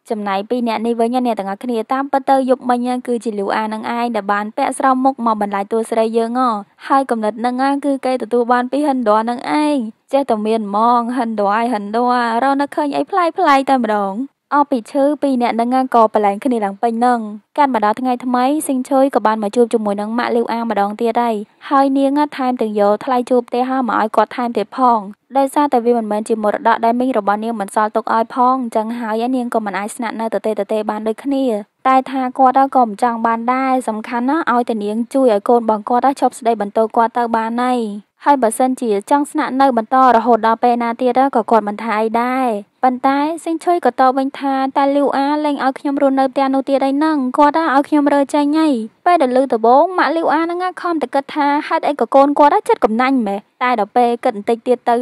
ចំណែកពីអ្នកនេះវិញអ្នកទាំងអស់គ្នាតាមពិតទៅយប់មិញគឺជាលូអានឹងឯងដែលបានពាក់ស្រោមមុខមកបន្លាយតួស្រីយើងហ៎ហើយកំណត់នឹងគឺគេទទួលបានពីហិនដរនឹងឯងចេះតែមានហ្មងហិនដរឯហិនដររនៅឃើញអីប្លែកប្លែកតែម្ដងអស់ពីឈឺពីរអ្នកនឹងក៏ប្រឡែងគ្នាឡើងពេញនឹងកាន់មកដល់ថ្ងៃថ្មីស៊ីងឈុយក៏បានមកជួបជាមួយនឹងម៉ាក់លីវអាងម្ដងទៀតដែរហើយនាងថែមទាំងយកថ្លៃជួបផ្ទះហ่าមកឲ្យគាត់ថែមទៀតផងដោយសារតែវាមិនមែនជាមរតកដែលមីងរបស់នាងបន្សល់ទុកឲ្យផងអញ្ចឹងហើយនាងក៏មិនអាចស្នាក់នៅទៅទេទៅទេបានដូចគ្នា តែថាគាត់ក៏មិនចង់បានដែរសំខាន់ណាឲ្យតែនាងជួយឲ្យកូនបងគាត់ឈប់ស្ដីបន្ទោគាត់ទៅបានហើយហើយបើសិនជាចង់ស្នាក់នៅ បន្តរហូតដល់ពេលណាទៀតក៏គាត់មិនថាអីដែរប៉ុន្តែសិនឈុយក៏តបវិញថាតែលីវអាលែងឲ្យខ្ញុំរស់នៅផ្ទះនោះទៀតអីហ្នឹងគាត់ឲ្យខ្ញុំរើចេញហីពេលដែលលឺដំបងម៉ាក់លីវអាហ្នឹងខំតែគិតថាហេតុអីក៏កូនគាត់ចិត្តកំណាញ់ម៉េះតែដល់ពេលគិតបន្តិចទៀតទៅទៅ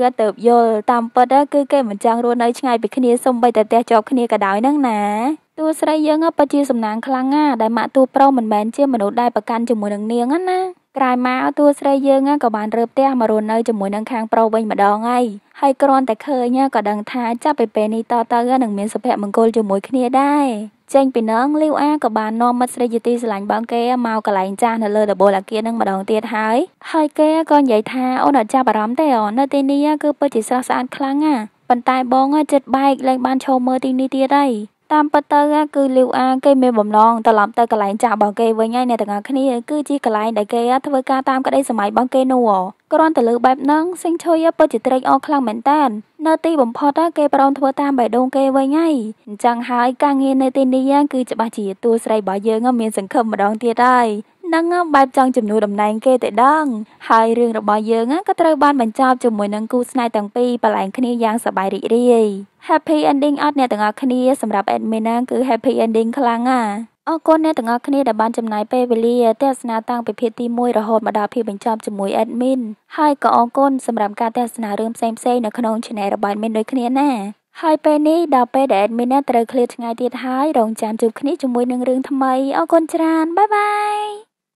យល់តាមពិតគឺគេមិនចង់រស់នៅឆ្ងាយពីគ្នាសូម្បីតែផ្ទះជាប់គ្នាក៏ដោយហ្នឹងណាតួស្រីយើងពិតជាសំណាងខ្លាំងណាស់ដែលម៉ាក់តួប្រុសមិនមែនជាមនុស្សដែលប្រកាន់ជាមួយនឹងនាងណាក្រោយមកតួស្រីយើងក៏បានរើផ្ទះមករស់នៅជាមួយនឹងខាងប្រុសវិញម្ដងហើយហើយគ្រាន់តែឃើញក៏ដឹងថាចាប់ពីពេលនេះតទៅនឹងមានសុភមង្គលជាមួយគ្នាដែរចេញពីនឹងលីវអាក៏បាននាំមិត្តស្រីជាទីស្រឡាញ់បងគេ មកកន្លែងចាស់នៅលើដបូលអាគារនឹងម្ដងទៀតហើយហើយគេក៏និយាយថាអូនអត់ចាប់អារម្មណ៍ទេអូនៅទីនេះគឺពិតជាស្រស់ស្អាតខ្លាំងណាស់ប៉ុន្តែបងចិត្តបែកលែងបានឈរមើលទីនេះទៀតហើយតាមពិតទៅគឺលីវអាគេមានបំណងត្រឡប់ទៅកន្លែងចាក់របស់គេវិញហើយអ្នកទាំងអស់គ្នាគឺជាកន្លែងដែលគេធ្វើការតាមក្តីសម័យរបស់គេនោះគ្រាន់តែលើបែបហ្នឹងសិង្ហឈុយពិតជាត្រេកអរខ្លាំងមែនតើនៅទីបំផុតគេប្រមធ្វើតាមបេះដូងគេវិញហើយអញ្ចឹងហើយការងារនៅទីនេះគឺច្បាស់ជាតួស្រីរបស់យើង មានសង្ឃឹមម្ដងទៀតហើយនឹងបែបចង់ចំនួនតំណែងគេទៅដងហើយរឿងរបស់យើងក៏ត្រូវបានបញ្ចប់ជាមួយនឹងគូស្នេហ៍ទាំងពីរប្រឡែងគ្នាយ៉ាងសប្បាយរីករាយ Happy ending អត់អ្នកទាំងអស់គ្នាសម្រាប់ admin ណាគឺ happy ending ខ្លាំងណាស់អរគុណអ្នកទាំងអស់គ្នាដែលបានចំណាយពេលវេលាទស្សនាតាំងពីភាគទី1រហូតមកដល់ភាគបញ្ចប់ជាមួយ admin ហើយក៏អរគុណសម្រាប់ការទស្សនារឿងផ្សេងៗនៅក្នុង channel របស់ admin ដូចគ្នាណាហើយពេលនេះដល់ពេលដែល admin ណាត្រូវឃ្លាតឆ្ងាយទៀតហើយរងចាំជួបគ្នាជាមួយនឹងរឿងថ្មីអរគុណច្រើនបាយបាយ